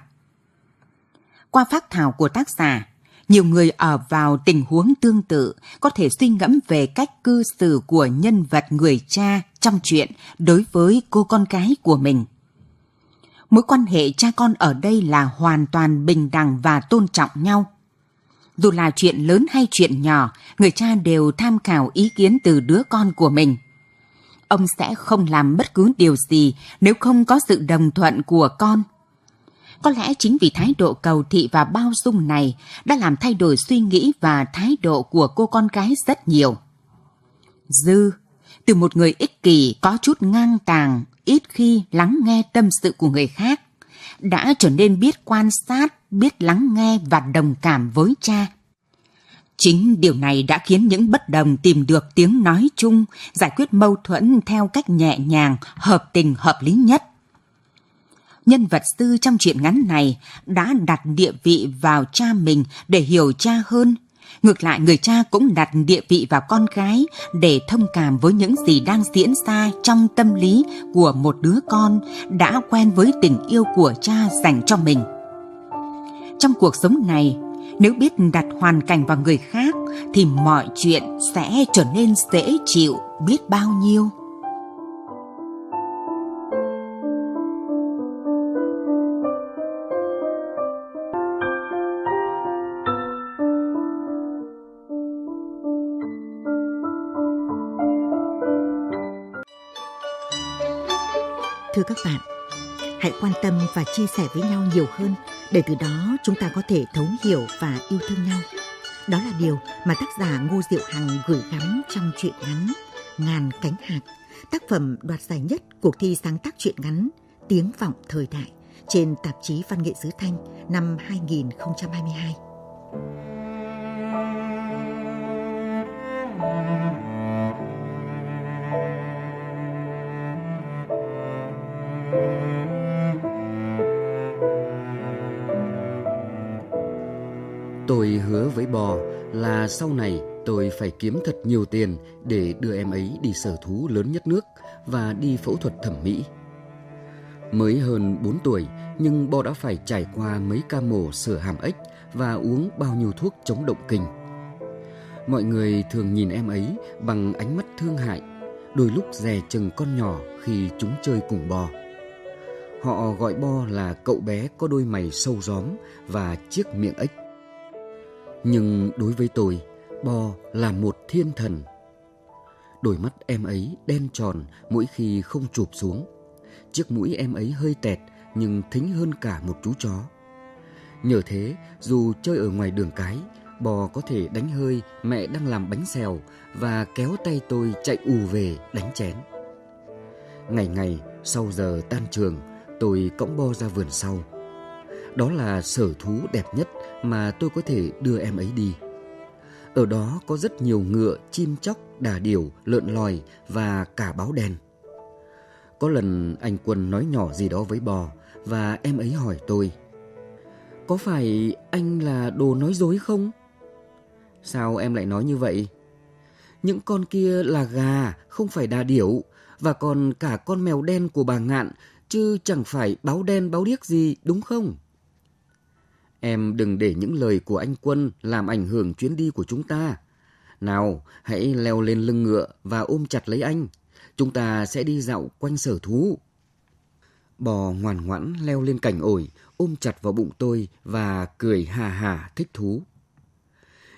Qua phát thảo của tác giả, nhiều người ở vào tình huống tương tự có thể suy ngẫm về cách cư xử của nhân vật người cha trong chuyện đối với cô con gái của mình mối quan hệ cha con ở đây là hoàn toàn bình đẳng và tôn trọng nhau. Dù là chuyện lớn hay chuyện nhỏ, người cha đều tham khảo ý kiến từ đứa con của mình. Ông sẽ không làm bất cứ điều gì nếu không có sự đồng thuận của con. Có lẽ chính vì thái độ cầu thị và bao dung này đã làm thay đổi suy nghĩ và thái độ của cô con gái rất nhiều. Dư, từ một người ích kỷ có chút ngang tàng ít khi lắng nghe tâm sự của người khác, đã trở nên biết quan sát, biết lắng nghe và đồng cảm với cha. Chính điều này đã khiến những bất đồng tìm được tiếng nói chung, giải quyết mâu thuẫn theo cách nhẹ nhàng, hợp tình hợp lý nhất. Nhân vật sư trong truyện ngắn này đã đặt địa vị vào cha mình để hiểu cha hơn Ngược lại, người cha cũng đặt địa vị vào con gái để thông cảm với những gì đang diễn ra trong tâm lý của một đứa con đã quen với tình yêu của cha dành cho mình. Trong cuộc sống này, nếu biết đặt hoàn cảnh vào người khác thì mọi chuyện sẽ trở nên dễ chịu biết bao nhiêu. thưa các bạn, hãy quan tâm và chia sẻ với nhau nhiều hơn để từ đó chúng ta có thể thấu hiểu và yêu thương nhau. Đó là điều mà tác giả Ngô Diệu Hằng gửi gắm trong truyện ngắn Ngàn cánh hạt, tác phẩm đoạt giải nhất cuộc thi sáng tác truyện ngắn Tiếng vọng thời đại trên tạp chí Văn nghệ Sứ Thanh năm 2022. Tôi hứa với bò là sau này tôi phải kiếm thật nhiều tiền để đưa em ấy đi sở thú lớn nhất nước và đi phẫu thuật thẩm mỹ. Mới hơn 4 tuổi nhưng bò đã phải trải qua mấy ca mổ sửa hàm ếch và uống bao nhiêu thuốc chống động kinh. Mọi người thường nhìn em ấy bằng ánh mắt thương hại, đôi lúc dè chừng con nhỏ khi chúng chơi cùng bò. Họ gọi Bo là cậu bé có đôi mày sâu róm và chiếc miệng ếch. Nhưng đối với tôi, Bo là một thiên thần. Đôi mắt em ấy đen tròn mỗi khi không chụp xuống. Chiếc mũi em ấy hơi tẹt nhưng thính hơn cả một chú chó. Nhờ thế, dù chơi ở ngoài đường cái, bo có thể đánh hơi mẹ đang làm bánh xèo và kéo tay tôi chạy ù về đánh chén. Ngày ngày sau giờ tan trường, tôi cõng bo ra vườn sau đó là sở thú đẹp nhất mà tôi có thể đưa em ấy đi ở đó có rất nhiều ngựa chim chóc đà điểu lợn lòi và cả báo đen có lần anh quân nói nhỏ gì đó với bò và em ấy hỏi tôi có phải anh là đồ nói dối không sao em lại nói như vậy những con kia là gà không phải đà điểu và còn cả con mèo đen của bà ngạn chứ chẳng phải báo đen báo điếc gì, đúng không? Em đừng để những lời của anh Quân làm ảnh hưởng chuyến đi của chúng ta. Nào, hãy leo lên lưng ngựa và ôm chặt lấy anh. Chúng ta sẽ đi dạo quanh sở thú. Bò ngoan ngoãn leo lên cành ổi, ôm chặt vào bụng tôi và cười hà hà thích thú.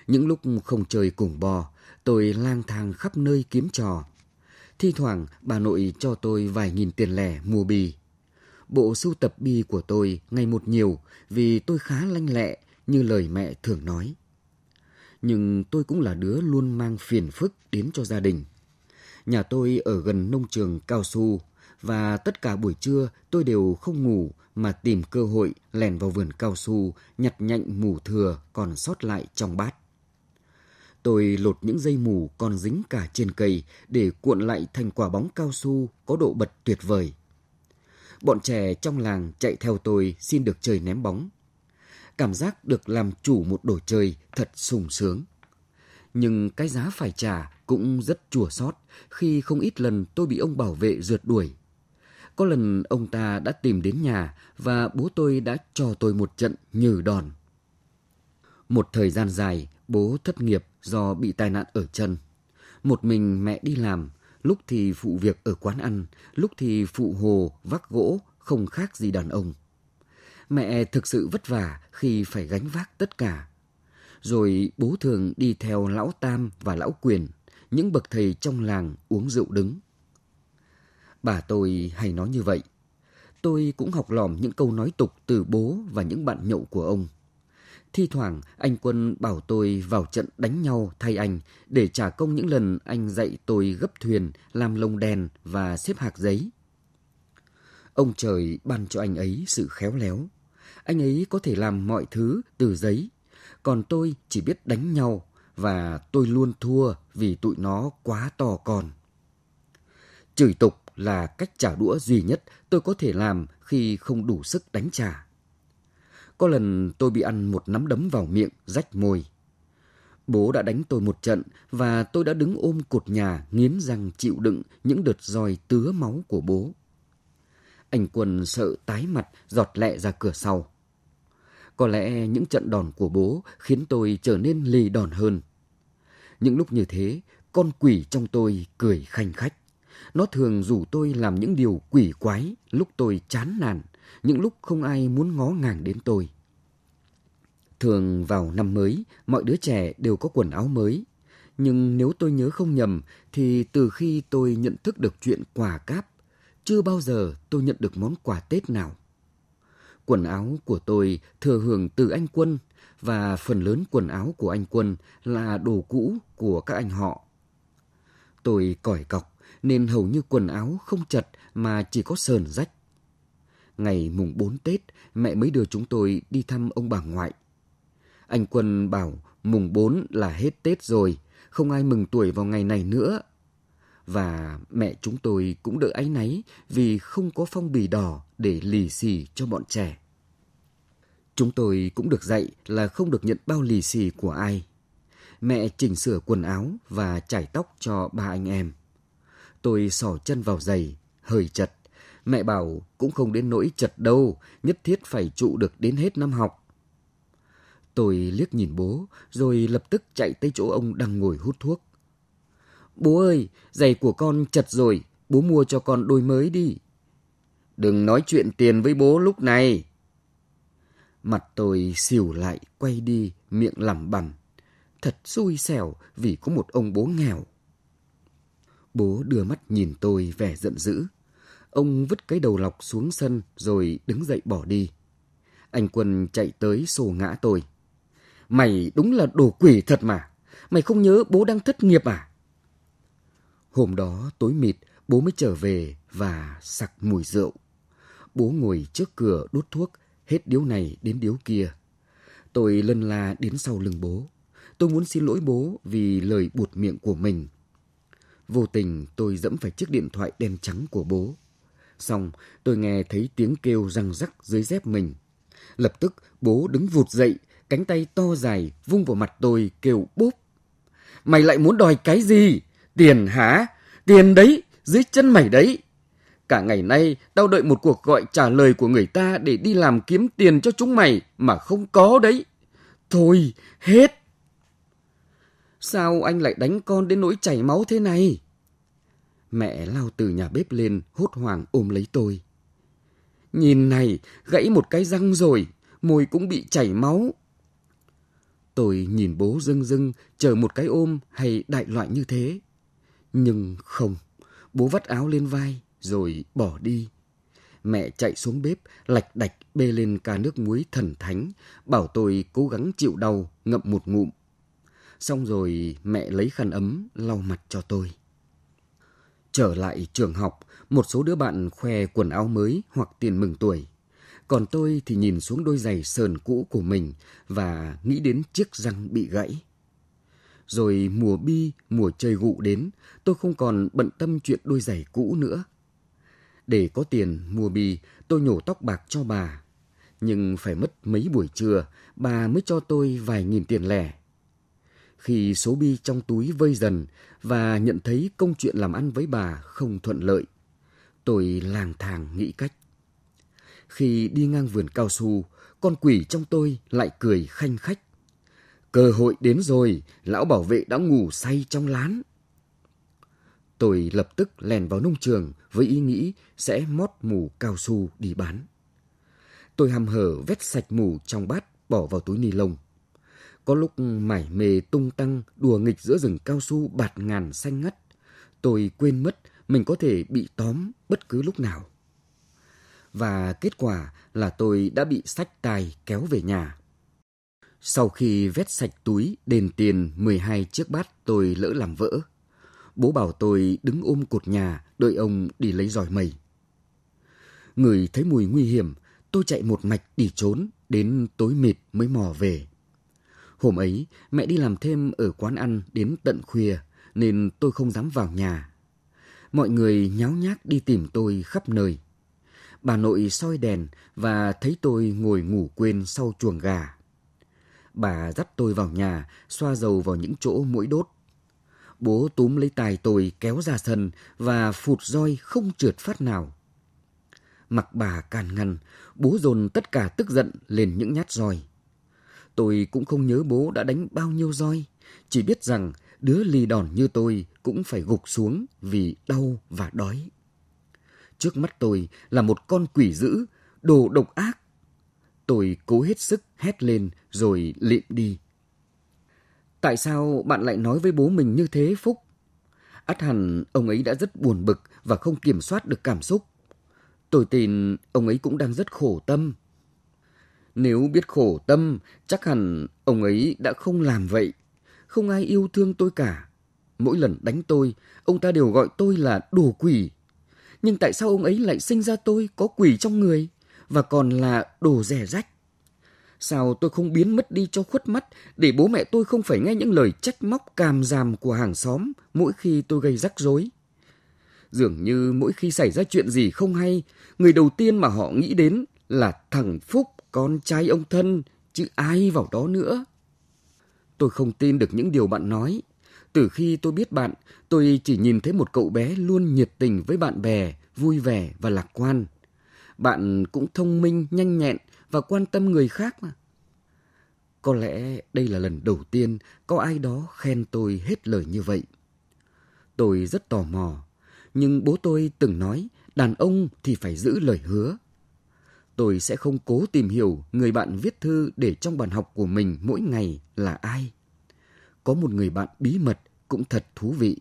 Những lúc không chơi cùng bò, tôi lang thang khắp nơi kiếm trò. Thi thoảng bà nội cho tôi vài nghìn tiền lẻ mua bì bộ sưu tập bi của tôi ngày một nhiều vì tôi khá lanh lẹ như lời mẹ thường nói. Nhưng tôi cũng là đứa luôn mang phiền phức đến cho gia đình. Nhà tôi ở gần nông trường cao su và tất cả buổi trưa tôi đều không ngủ mà tìm cơ hội lẻn vào vườn cao su nhặt nhạnh mù thừa còn sót lại trong bát. Tôi lột những dây mù còn dính cả trên cây để cuộn lại thành quả bóng cao su có độ bật tuyệt vời. Bọn trẻ trong làng chạy theo tôi xin được chơi ném bóng. Cảm giác được làm chủ một đồ chơi thật sùng sướng. Nhưng cái giá phải trả cũng rất chua xót khi không ít lần tôi bị ông bảo vệ rượt đuổi. Có lần ông ta đã tìm đến nhà và bố tôi đã cho tôi một trận nhừ đòn. Một thời gian dài, bố thất nghiệp do bị tai nạn ở chân. Một mình mẹ đi làm lúc thì phụ việc ở quán ăn, lúc thì phụ hồ, vác gỗ, không khác gì đàn ông. Mẹ thực sự vất vả khi phải gánh vác tất cả. Rồi bố thường đi theo lão Tam và lão Quyền, những bậc thầy trong làng uống rượu đứng. Bà tôi hay nói như vậy. Tôi cũng học lỏm những câu nói tục từ bố và những bạn nhậu của ông. Thi thoảng anh Quân bảo tôi vào trận đánh nhau thay anh để trả công những lần anh dạy tôi gấp thuyền, làm lồng đèn và xếp hạc giấy. Ông trời ban cho anh ấy sự khéo léo. Anh ấy có thể làm mọi thứ từ giấy, còn tôi chỉ biết đánh nhau và tôi luôn thua vì tụi nó quá to con. Chửi tục là cách trả đũa duy nhất tôi có thể làm khi không đủ sức đánh trả có lần tôi bị ăn một nắm đấm vào miệng, rách môi. Bố đã đánh tôi một trận và tôi đã đứng ôm cột nhà nghiến răng chịu đựng những đợt roi tứa máu của bố. Anh Quân sợ tái mặt giọt lẹ ra cửa sau. Có lẽ những trận đòn của bố khiến tôi trở nên lì đòn hơn. Những lúc như thế, con quỷ trong tôi cười khanh khách. Nó thường rủ tôi làm những điều quỷ quái lúc tôi chán nản những lúc không ai muốn ngó ngàng đến tôi. Thường vào năm mới, mọi đứa trẻ đều có quần áo mới. Nhưng nếu tôi nhớ không nhầm, thì từ khi tôi nhận thức được chuyện quà cáp, chưa bao giờ tôi nhận được món quà Tết nào. Quần áo của tôi thừa hưởng từ anh Quân và phần lớn quần áo của anh Quân là đồ cũ của các anh họ. Tôi còi cọc nên hầu như quần áo không chật mà chỉ có sờn rách. Ngày mùng 4 Tết, mẹ mới đưa chúng tôi đi thăm ông bà ngoại. Anh Quân bảo mùng 4 là hết Tết rồi, không ai mừng tuổi vào ngày này nữa. Và mẹ chúng tôi cũng đỡ áy náy vì không có phong bì đỏ để lì xì cho bọn trẻ. Chúng tôi cũng được dạy là không được nhận bao lì xì của ai. Mẹ chỉnh sửa quần áo và chải tóc cho ba anh em. Tôi sỏ chân vào giày, hơi chật. Mẹ bảo cũng không đến nỗi chật đâu, nhất thiết phải trụ được đến hết năm học. Tôi liếc nhìn bố, rồi lập tức chạy tới chỗ ông đang ngồi hút thuốc. Bố ơi, giày của con chật rồi, bố mua cho con đôi mới đi. Đừng nói chuyện tiền với bố lúc này. Mặt tôi xỉu lại, quay đi, miệng lẩm bẩm. Thật xui xẻo vì có một ông bố nghèo. Bố đưa mắt nhìn tôi vẻ giận dữ. Ông vứt cái đầu lọc xuống sân rồi đứng dậy bỏ đi. Anh Quân chạy tới sổ ngã tôi. Mày đúng là đồ quỷ thật mà. Mày không nhớ bố đang thất nghiệp à? Hôm đó tối mịt, bố mới trở về và sặc mùi rượu. Bố ngồi trước cửa đốt thuốc, hết điếu này đến điếu kia. Tôi lân la đến sau lưng bố. Tôi muốn xin lỗi bố vì lời buột miệng của mình. Vô tình tôi dẫm phải chiếc điện thoại đen trắng của bố. Xong, tôi nghe thấy tiếng kêu răng rắc dưới dép mình. Lập tức, bố đứng vụt dậy, cánh tay to dài vung vào mặt tôi kêu bốp. Mày lại muốn đòi cái gì? Tiền hả? Tiền đấy, dưới chân mày đấy. Cả ngày nay, tao đợi một cuộc gọi trả lời của người ta để đi làm kiếm tiền cho chúng mày mà không có đấy. Thôi, hết. Sao anh lại đánh con đến nỗi chảy máu thế này? Mẹ lao từ nhà bếp lên, hốt hoảng ôm lấy tôi. Nhìn này, gãy một cái răng rồi, môi cũng bị chảy máu. Tôi nhìn bố dưng dưng, chờ một cái ôm hay đại loại như thế. Nhưng không, bố vắt áo lên vai rồi bỏ đi. Mẹ chạy xuống bếp, lạch đạch bê lên ca nước muối thần thánh, bảo tôi cố gắng chịu đau, ngậm một ngụm. Xong rồi mẹ lấy khăn ấm lau mặt cho tôi. Trở lại trường học, một số đứa bạn khoe quần áo mới hoặc tiền mừng tuổi. Còn tôi thì nhìn xuống đôi giày sờn cũ của mình và nghĩ đến chiếc răng bị gãy. Rồi mùa bi, mùa chơi gụ đến, tôi không còn bận tâm chuyện đôi giày cũ nữa. Để có tiền mua bi, tôi nhổ tóc bạc cho bà. Nhưng phải mất mấy buổi trưa, bà mới cho tôi vài nghìn tiền lẻ khi số bi trong túi vơi dần và nhận thấy công chuyện làm ăn với bà không thuận lợi. Tôi lang thang nghĩ cách. Khi đi ngang vườn cao su, con quỷ trong tôi lại cười khanh khách. Cơ hội đến rồi, lão bảo vệ đã ngủ say trong lán. Tôi lập tức lèn vào nông trường với ý nghĩ sẽ mót mù cao su đi bán. Tôi hàm hở vét sạch mù trong bát bỏ vào túi ni lông có lúc mải mê tung tăng đùa nghịch giữa rừng cao su bạt ngàn xanh ngắt, tôi quên mất mình có thể bị tóm bất cứ lúc nào. Và kết quả là tôi đã bị sách tài kéo về nhà. Sau khi vét sạch túi đền tiền 12 chiếc bát tôi lỡ làm vỡ, bố bảo tôi đứng ôm cột nhà đợi ông đi lấy giỏi mầy Người thấy mùi nguy hiểm, tôi chạy một mạch đi trốn, đến tối mịt mới mò về. Hôm ấy, mẹ đi làm thêm ở quán ăn đến tận khuya, nên tôi không dám vào nhà. Mọi người nháo nhác đi tìm tôi khắp nơi. Bà nội soi đèn và thấy tôi ngồi ngủ quên sau chuồng gà. Bà dắt tôi vào nhà, xoa dầu vào những chỗ mũi đốt. Bố túm lấy tài tôi kéo ra sân và phụt roi không trượt phát nào. Mặc bà can ngăn, bố dồn tất cả tức giận lên những nhát roi Tôi cũng không nhớ bố đã đánh bao nhiêu roi, chỉ biết rằng đứa lì đòn như tôi cũng phải gục xuống vì đau và đói. Trước mắt tôi là một con quỷ dữ, đồ độc ác. Tôi cố hết sức hét lên rồi lịm đi. Tại sao bạn lại nói với bố mình như thế Phúc? Át hẳn ông ấy đã rất buồn bực và không kiểm soát được cảm xúc. Tôi tin ông ấy cũng đang rất khổ tâm nếu biết khổ tâm, chắc hẳn ông ấy đã không làm vậy. Không ai yêu thương tôi cả. Mỗi lần đánh tôi, ông ta đều gọi tôi là đồ quỷ. Nhưng tại sao ông ấy lại sinh ra tôi có quỷ trong người và còn là đồ rẻ rách? Sao tôi không biến mất đi cho khuất mắt để bố mẹ tôi không phải nghe những lời trách móc càm ràm của hàng xóm mỗi khi tôi gây rắc rối? Dường như mỗi khi xảy ra chuyện gì không hay, người đầu tiên mà họ nghĩ đến là thằng Phúc con trai ông thân, chứ ai vào đó nữa. Tôi không tin được những điều bạn nói. Từ khi tôi biết bạn, tôi chỉ nhìn thấy một cậu bé luôn nhiệt tình với bạn bè, vui vẻ và lạc quan. Bạn cũng thông minh, nhanh nhẹn và quan tâm người khác mà. Có lẽ đây là lần đầu tiên có ai đó khen tôi hết lời như vậy. Tôi rất tò mò, nhưng bố tôi từng nói đàn ông thì phải giữ lời hứa tôi sẽ không cố tìm hiểu người bạn viết thư để trong bàn học của mình mỗi ngày là ai. Có một người bạn bí mật cũng thật thú vị.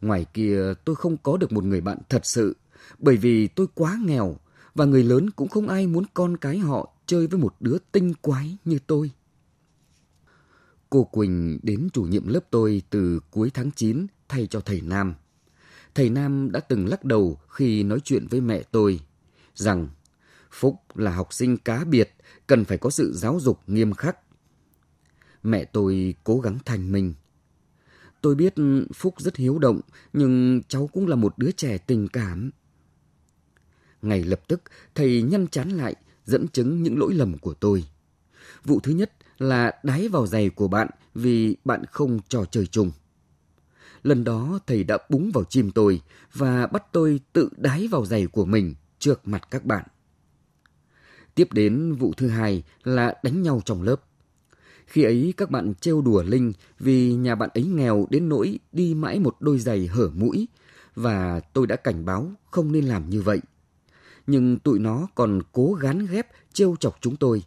Ngoài kia tôi không có được một người bạn thật sự, bởi vì tôi quá nghèo và người lớn cũng không ai muốn con cái họ chơi với một đứa tinh quái như tôi. Cô Quỳnh đến chủ nhiệm lớp tôi từ cuối tháng 9 thay cho thầy Nam. Thầy Nam đã từng lắc đầu khi nói chuyện với mẹ tôi rằng Phúc là học sinh cá biệt, cần phải có sự giáo dục nghiêm khắc. Mẹ tôi cố gắng thành mình. Tôi biết Phúc rất hiếu động, nhưng cháu cũng là một đứa trẻ tình cảm. Ngay lập tức, thầy nhăn chán lại, dẫn chứng những lỗi lầm của tôi. Vụ thứ nhất là đáy vào giày của bạn vì bạn không trò chơi chung. Lần đó thầy đã búng vào chim tôi và bắt tôi tự đáy vào giày của mình trước mặt các bạn. Tiếp đến vụ thứ hai là đánh nhau trong lớp. Khi ấy các bạn trêu đùa Linh vì nhà bạn ấy nghèo đến nỗi đi mãi một đôi giày hở mũi và tôi đã cảnh báo không nên làm như vậy. Nhưng tụi nó còn cố gán ghép trêu chọc chúng tôi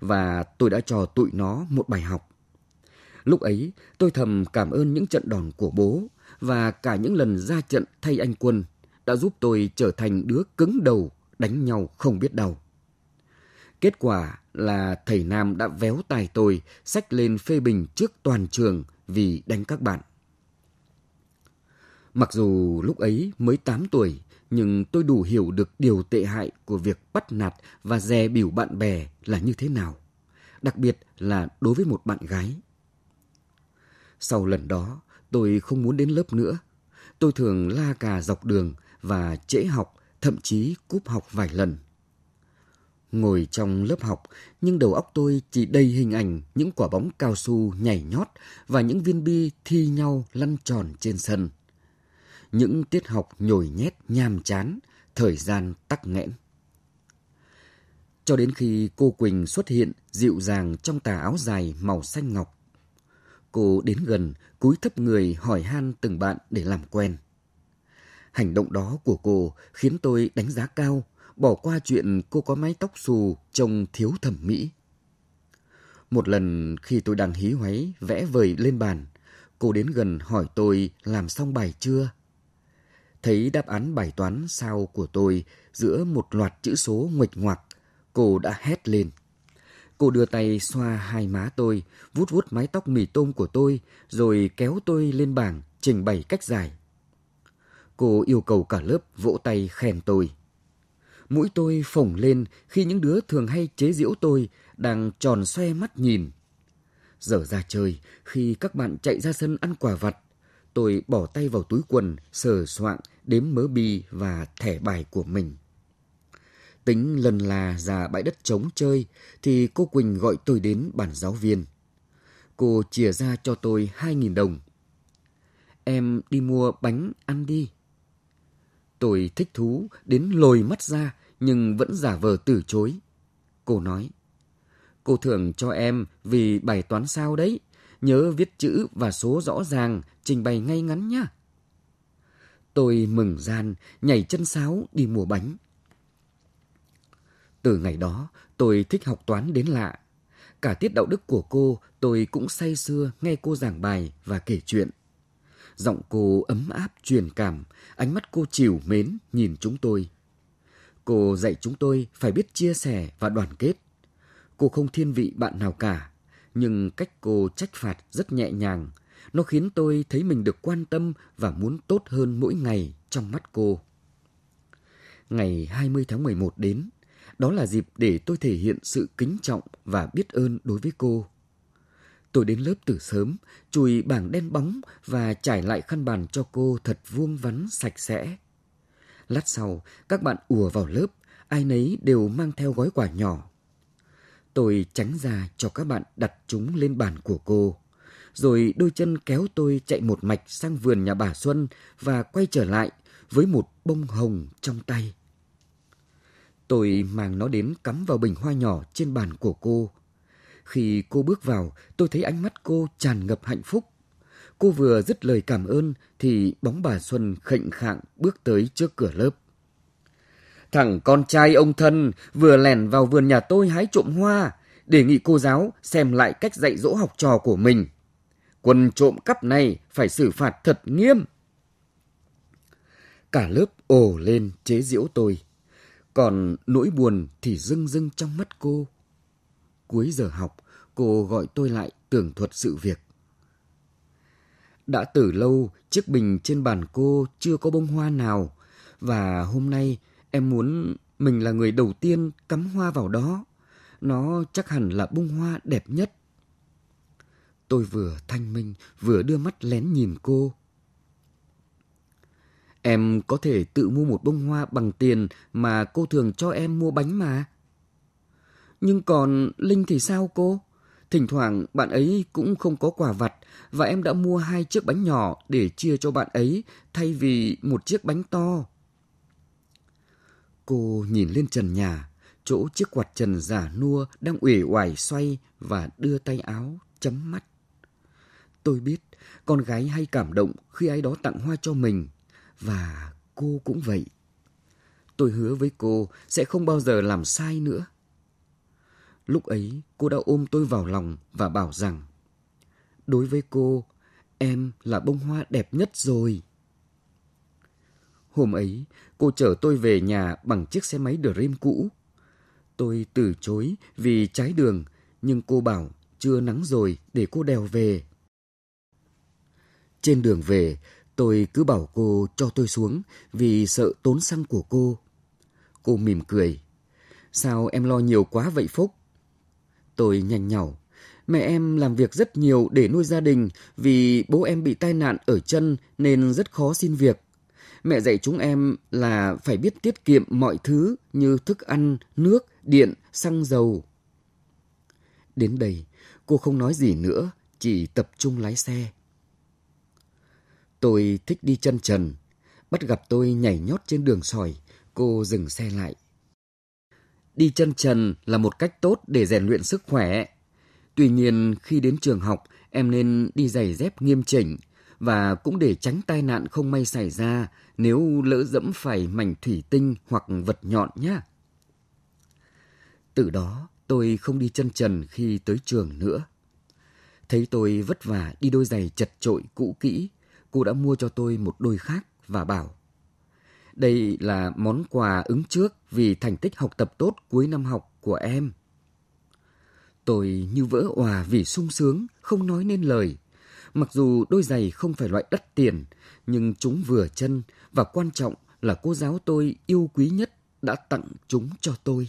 và tôi đã cho tụi nó một bài học. Lúc ấy, tôi thầm cảm ơn những trận đòn của bố và cả những lần ra trận thay anh quân đã giúp tôi trở thành đứa cứng đầu đánh nhau không biết đầu. Kết quả là thầy Nam đã véo tài tôi, sách lên phê bình trước toàn trường vì đánh các bạn. Mặc dù lúc ấy mới 8 tuổi, nhưng tôi đủ hiểu được điều tệ hại của việc bắt nạt và dè biểu bạn bè là như thế nào, đặc biệt là đối với một bạn gái. Sau lần đó, tôi không muốn đến lớp nữa. Tôi thường la cà dọc đường và trễ học, thậm chí cúp học vài lần. Ngồi trong lớp học, nhưng đầu óc tôi chỉ đầy hình ảnh những quả bóng cao su nhảy nhót và những viên bi thi nhau lăn tròn trên sân. Những tiết học nhồi nhét nham chán, thời gian tắc nghẽn. Cho đến khi cô Quỳnh xuất hiện dịu dàng trong tà áo dài màu xanh ngọc. Cô đến gần, cúi thấp người hỏi han từng bạn để làm quen. Hành động đó của cô khiến tôi đánh giá cao bỏ qua chuyện cô có mái tóc xù trông thiếu thẩm mỹ. Một lần khi tôi đang hí hoáy vẽ vời lên bàn, cô đến gần hỏi tôi làm xong bài chưa. Thấy đáp án bài toán sao của tôi giữa một loạt chữ số nguệch ngoạc, cô đã hét lên. Cô đưa tay xoa hai má tôi, vuốt vuốt mái tóc mì tôm của tôi, rồi kéo tôi lên bảng trình bày cách giải. Cô yêu cầu cả lớp vỗ tay khen tôi mũi tôi phồng lên khi những đứa thường hay chế giễu tôi đang tròn xoe mắt nhìn. Giờ ra chơi, khi các bạn chạy ra sân ăn quả vặt, tôi bỏ tay vào túi quần, sờ soạng đếm mớ bi và thẻ bài của mình. Tính lần là ra bãi đất trống chơi thì cô Quỳnh gọi tôi đến bàn giáo viên. Cô chia ra cho tôi 2.000 đồng. Em đi mua bánh ăn đi. Tôi thích thú đến lồi mắt ra nhưng vẫn giả vờ từ chối. Cô nói, cô thưởng cho em vì bài toán sao đấy. Nhớ viết chữ và số rõ ràng, trình bày ngay ngắn nhá. Tôi mừng gian, nhảy chân sáo đi mua bánh. Từ ngày đó, tôi thích học toán đến lạ. Cả tiết đạo đức của cô, tôi cũng say sưa nghe cô giảng bài và kể chuyện. Giọng cô ấm áp truyền cảm, ánh mắt cô chiều mến nhìn chúng tôi. Cô dạy chúng tôi phải biết chia sẻ và đoàn kết. Cô không thiên vị bạn nào cả, nhưng cách cô trách phạt rất nhẹ nhàng. Nó khiến tôi thấy mình được quan tâm và muốn tốt hơn mỗi ngày trong mắt cô. Ngày 20 tháng 11 đến, đó là dịp để tôi thể hiện sự kính trọng và biết ơn đối với cô Tôi đến lớp từ sớm, chùi bảng đen bóng và trải lại khăn bàn cho cô thật vuông vắn sạch sẽ. Lát sau, các bạn ùa vào lớp, ai nấy đều mang theo gói quà nhỏ. Tôi tránh ra cho các bạn đặt chúng lên bàn của cô. Rồi đôi chân kéo tôi chạy một mạch sang vườn nhà bà Xuân và quay trở lại với một bông hồng trong tay. Tôi mang nó đến cắm vào bình hoa nhỏ trên bàn của cô khi cô bước vào, tôi thấy ánh mắt cô tràn ngập hạnh phúc. Cô vừa dứt lời cảm ơn thì bóng bà Xuân khệnh khạng bước tới trước cửa lớp. Thằng con trai ông thân vừa lẻn vào vườn nhà tôi hái trộm hoa, đề nghị cô giáo xem lại cách dạy dỗ học trò của mình. Quân trộm cắp này phải xử phạt thật nghiêm. Cả lớp ồ lên chế giễu tôi. Còn nỗi buồn thì rưng rưng trong mắt cô cuối giờ học, cô gọi tôi lại tường thuật sự việc. Đã từ lâu, chiếc bình trên bàn cô chưa có bông hoa nào, và hôm nay em muốn mình là người đầu tiên cắm hoa vào đó. Nó chắc hẳn là bông hoa đẹp nhất. Tôi vừa thanh minh, vừa đưa mắt lén nhìn cô. Em có thể tự mua một bông hoa bằng tiền mà cô thường cho em mua bánh mà. Nhưng còn Linh thì sao cô? Thỉnh thoảng bạn ấy cũng không có quà vặt và em đã mua hai chiếc bánh nhỏ để chia cho bạn ấy thay vì một chiếc bánh to. Cô nhìn lên trần nhà, chỗ chiếc quạt trần giả nua đang ủy oải xoay và đưa tay áo chấm mắt. Tôi biết con gái hay cảm động khi ai đó tặng hoa cho mình và cô cũng vậy. Tôi hứa với cô sẽ không bao giờ làm sai nữa Lúc ấy cô đã ôm tôi vào lòng và bảo rằng Đối với cô, em là bông hoa đẹp nhất rồi. Hôm ấy, cô chở tôi về nhà bằng chiếc xe máy Dream cũ. Tôi từ chối vì trái đường, nhưng cô bảo chưa nắng rồi để cô đèo về. Trên đường về, tôi cứ bảo cô cho tôi xuống vì sợ tốn xăng của cô. Cô mỉm cười. Sao em lo nhiều quá vậy Phúc? Tôi nhanh nhỏ. Mẹ em làm việc rất nhiều để nuôi gia đình vì bố em bị tai nạn ở chân nên rất khó xin việc. Mẹ dạy chúng em là phải biết tiết kiệm mọi thứ như thức ăn, nước, điện, xăng dầu. Đến đây, cô không nói gì nữa, chỉ tập trung lái xe. Tôi thích đi chân trần. Bắt gặp tôi nhảy nhót trên đường sỏi, cô dừng xe lại đi chân trần là một cách tốt để rèn luyện sức khỏe. Tuy nhiên, khi đến trường học, em nên đi giày dép nghiêm chỉnh và cũng để tránh tai nạn không may xảy ra nếu lỡ dẫm phải mảnh thủy tinh hoặc vật nhọn nhé. Từ đó, tôi không đi chân trần khi tới trường nữa. Thấy tôi vất vả đi đôi giày chật trội cũ kỹ, cô đã mua cho tôi một đôi khác và bảo đây là món quà ứng trước vì thành tích học tập tốt cuối năm học của em. Tôi như vỡ òa vì sung sướng, không nói nên lời. Mặc dù đôi giày không phải loại đắt tiền, nhưng chúng vừa chân và quan trọng là cô giáo tôi yêu quý nhất đã tặng chúng cho tôi.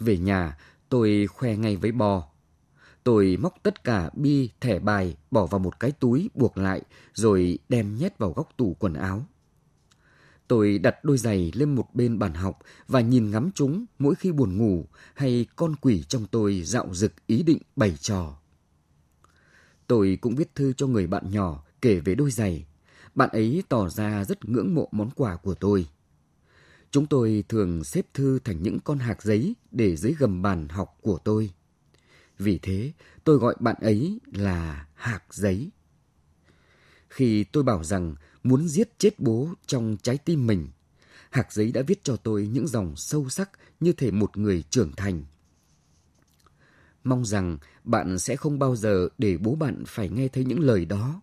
Về nhà, tôi khoe ngay với bò. Tôi móc tất cả bi, thẻ bài bỏ vào một cái túi buộc lại rồi đem nhét vào góc tủ quần áo. Tôi đặt đôi giày lên một bên bàn học và nhìn ngắm chúng mỗi khi buồn ngủ hay con quỷ trong tôi dạo dực ý định bày trò. Tôi cũng viết thư cho người bạn nhỏ kể về đôi giày. Bạn ấy tỏ ra rất ngưỡng mộ món quà của tôi. Chúng tôi thường xếp thư thành những con hạc giấy để dưới gầm bàn học của tôi. Vì thế, tôi gọi bạn ấy là hạc giấy. Khi tôi bảo rằng muốn giết chết bố trong trái tim mình. Hạc giấy đã viết cho tôi những dòng sâu sắc như thể một người trưởng thành. Mong rằng bạn sẽ không bao giờ để bố bạn phải nghe thấy những lời đó.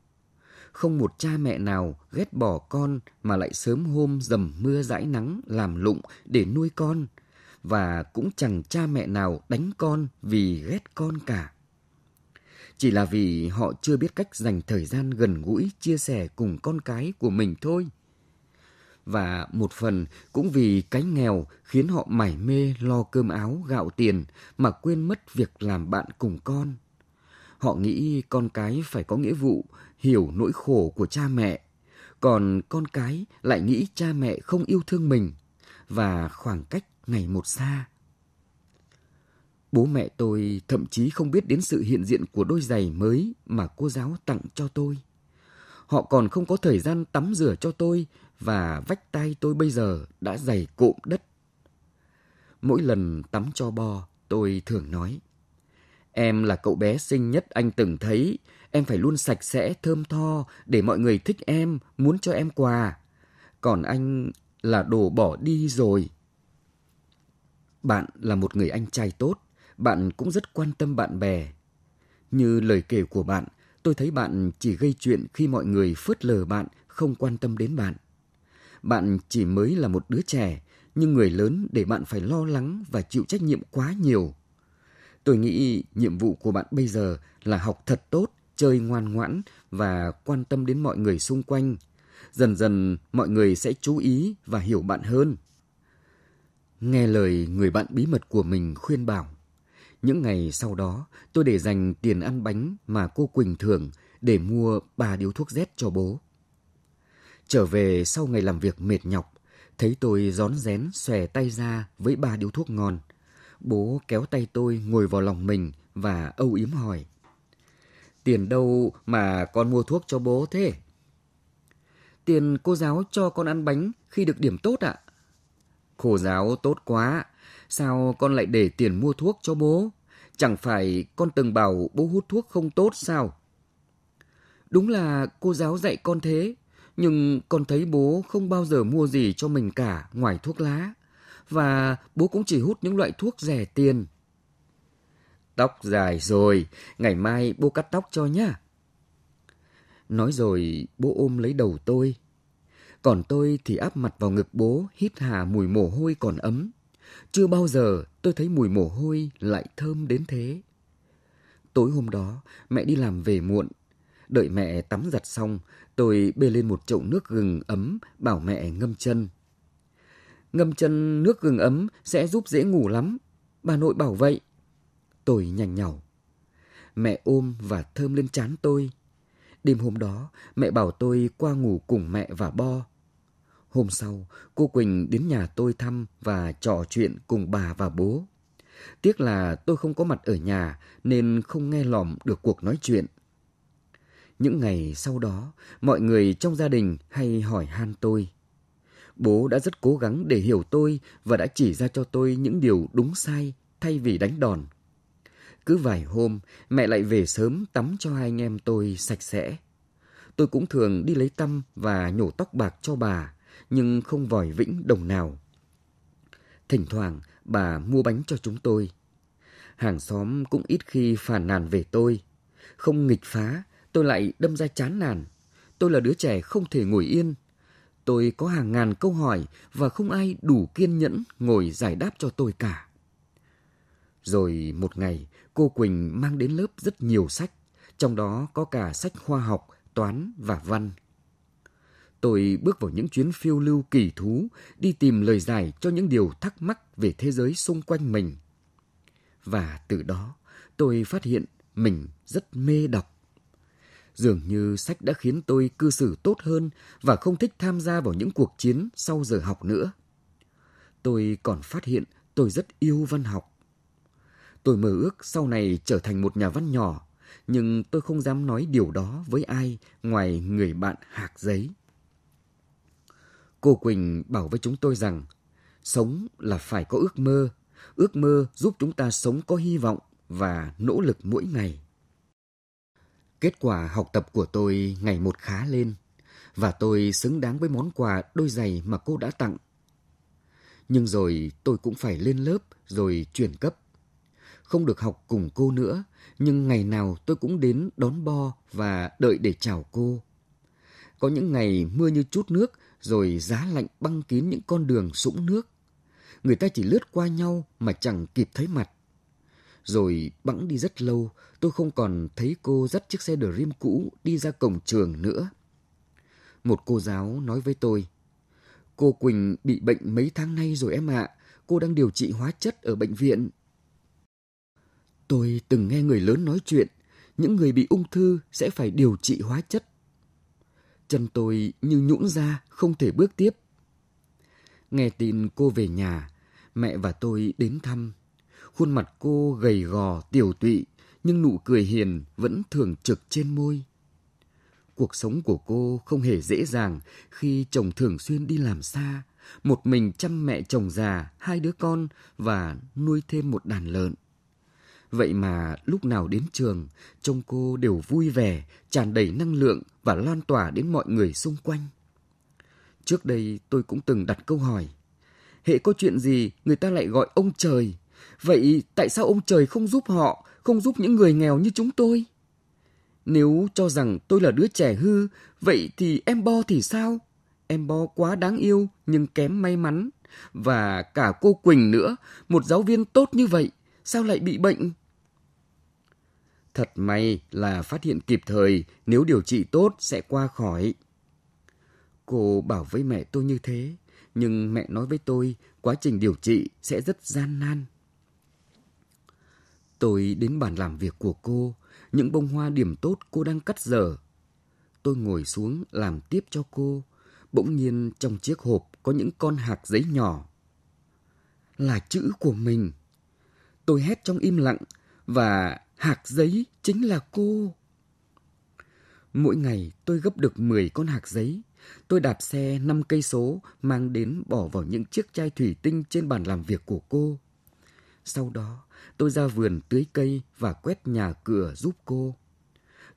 Không một cha mẹ nào ghét bỏ con mà lại sớm hôm dầm mưa dãi nắng làm lụng để nuôi con, và cũng chẳng cha mẹ nào đánh con vì ghét con cả chỉ là vì họ chưa biết cách dành thời gian gần gũi chia sẻ cùng con cái của mình thôi và một phần cũng vì cái nghèo khiến họ mải mê lo cơm áo gạo tiền mà quên mất việc làm bạn cùng con họ nghĩ con cái phải có nghĩa vụ hiểu nỗi khổ của cha mẹ còn con cái lại nghĩ cha mẹ không yêu thương mình và khoảng cách ngày một xa Bố mẹ tôi thậm chí không biết đến sự hiện diện của đôi giày mới mà cô giáo tặng cho tôi. Họ còn không có thời gian tắm rửa cho tôi và vách tay tôi bây giờ đã dày cộm đất. Mỗi lần tắm cho bo, tôi thường nói. Em là cậu bé xinh nhất anh từng thấy, em phải luôn sạch sẽ, thơm tho để mọi người thích em, muốn cho em quà. Còn anh là đồ bỏ đi rồi. Bạn là một người anh trai tốt, bạn cũng rất quan tâm bạn bè. Như lời kể của bạn, tôi thấy bạn chỉ gây chuyện khi mọi người phớt lờ bạn, không quan tâm đến bạn. Bạn chỉ mới là một đứa trẻ, nhưng người lớn để bạn phải lo lắng và chịu trách nhiệm quá nhiều. Tôi nghĩ nhiệm vụ của bạn bây giờ là học thật tốt, chơi ngoan ngoãn và quan tâm đến mọi người xung quanh. Dần dần mọi người sẽ chú ý và hiểu bạn hơn. Nghe lời người bạn bí mật của mình khuyên bảo, những ngày sau đó, tôi để dành tiền ăn bánh mà cô Quỳnh thường để mua ba điếu thuốc rét cho bố. Trở về sau ngày làm việc mệt nhọc, thấy tôi rón rén xòe tay ra với ba điếu thuốc ngon. Bố kéo tay tôi ngồi vào lòng mình và âu yếm hỏi. Tiền đâu mà con mua thuốc cho bố thế? Tiền cô giáo cho con ăn bánh khi được điểm tốt ạ. Cô giáo tốt quá, Sao con lại để tiền mua thuốc cho bố? Chẳng phải con từng bảo bố hút thuốc không tốt sao? Đúng là cô giáo dạy con thế, nhưng con thấy bố không bao giờ mua gì cho mình cả ngoài thuốc lá. Và bố cũng chỉ hút những loại thuốc rẻ tiền. Tóc dài rồi, ngày mai bố cắt tóc cho nhá. Nói rồi bố ôm lấy đầu tôi. Còn tôi thì áp mặt vào ngực bố, hít hà mùi mồ hôi còn ấm. Chưa bao giờ tôi thấy mùi mồ hôi lại thơm đến thế. Tối hôm đó, mẹ đi làm về muộn. Đợi mẹ tắm giặt xong, tôi bê lên một chậu nước gừng ấm bảo mẹ ngâm chân. Ngâm chân nước gừng ấm sẽ giúp dễ ngủ lắm. Bà nội bảo vậy. Tôi nhành nhào. Mẹ ôm và thơm lên trán tôi. Đêm hôm đó, mẹ bảo tôi qua ngủ cùng mẹ và bo. Hôm sau, cô Quỳnh đến nhà tôi thăm và trò chuyện cùng bà và bố. Tiếc là tôi không có mặt ở nhà nên không nghe lỏm được cuộc nói chuyện. Những ngày sau đó, mọi người trong gia đình hay hỏi han tôi. Bố đã rất cố gắng để hiểu tôi và đã chỉ ra cho tôi những điều đúng sai thay vì đánh đòn. Cứ vài hôm, mẹ lại về sớm tắm cho hai anh em tôi sạch sẽ. Tôi cũng thường đi lấy tăm và nhổ tóc bạc cho bà nhưng không vòi vĩnh đồng nào. Thỉnh thoảng bà mua bánh cho chúng tôi. Hàng xóm cũng ít khi phàn nàn về tôi. Không nghịch phá, tôi lại đâm ra chán nản. Tôi là đứa trẻ không thể ngồi yên. Tôi có hàng ngàn câu hỏi và không ai đủ kiên nhẫn ngồi giải đáp cho tôi cả. Rồi một ngày, cô Quỳnh mang đến lớp rất nhiều sách, trong đó có cả sách khoa học, toán và văn tôi bước vào những chuyến phiêu lưu kỳ thú đi tìm lời giải cho những điều thắc mắc về thế giới xung quanh mình. Và từ đó, tôi phát hiện mình rất mê đọc. Dường như sách đã khiến tôi cư xử tốt hơn và không thích tham gia vào những cuộc chiến sau giờ học nữa. Tôi còn phát hiện tôi rất yêu văn học. Tôi mơ ước sau này trở thành một nhà văn nhỏ, nhưng tôi không dám nói điều đó với ai ngoài người bạn hạc giấy. Cô Quỳnh bảo với chúng tôi rằng sống là phải có ước mơ, ước mơ giúp chúng ta sống có hy vọng và nỗ lực mỗi ngày. Kết quả học tập của tôi ngày một khá lên và tôi xứng đáng với món quà đôi giày mà cô đã tặng. Nhưng rồi tôi cũng phải lên lớp rồi chuyển cấp. Không được học cùng cô nữa, nhưng ngày nào tôi cũng đến đón bo và đợi để chào cô. Có những ngày mưa như chút nước rồi giá lạnh băng kín những con đường sũng nước. Người ta chỉ lướt qua nhau mà chẳng kịp thấy mặt. Rồi bẵng đi rất lâu, tôi không còn thấy cô dắt chiếc xe Dream cũ đi ra cổng trường nữa. Một cô giáo nói với tôi, Cô Quỳnh bị bệnh mấy tháng nay rồi em ạ, cô đang điều trị hóa chất ở bệnh viện. Tôi từng nghe người lớn nói chuyện, những người bị ung thư sẽ phải điều trị hóa chất Chân tôi như nhũn ra, không thể bước tiếp. Nghe tin cô về nhà, mẹ và tôi đến thăm. Khuôn mặt cô gầy gò, tiểu tụy, nhưng nụ cười hiền vẫn thường trực trên môi. Cuộc sống của cô không hề dễ dàng khi chồng thường xuyên đi làm xa, một mình chăm mẹ chồng già, hai đứa con và nuôi thêm một đàn lợn. Vậy mà lúc nào đến trường, trông cô đều vui vẻ, tràn đầy năng lượng và lan tỏa đến mọi người xung quanh. Trước đây tôi cũng từng đặt câu hỏi. Hệ có chuyện gì người ta lại gọi ông trời? Vậy tại sao ông trời không giúp họ, không giúp những người nghèo như chúng tôi? Nếu cho rằng tôi là đứa trẻ hư, vậy thì em Bo thì sao? Em Bo quá đáng yêu nhưng kém may mắn. Và cả cô Quỳnh nữa, một giáo viên tốt như vậy, sao lại bị bệnh? Thật may là phát hiện kịp thời, nếu điều trị tốt sẽ qua khỏi. Cô bảo với mẹ tôi như thế, nhưng mẹ nói với tôi quá trình điều trị sẽ rất gian nan. Tôi đến bàn làm việc của cô, những bông hoa điểm tốt cô đang cắt dở. Tôi ngồi xuống làm tiếp cho cô, bỗng nhiên trong chiếc hộp có những con hạt giấy nhỏ. Là chữ của mình. Tôi hét trong im lặng và hạc giấy chính là cô. Mỗi ngày tôi gấp được 10 con hạc giấy. Tôi đạp xe 5 cây số mang đến bỏ vào những chiếc chai thủy tinh trên bàn làm việc của cô. Sau đó, tôi ra vườn tưới cây và quét nhà cửa giúp cô.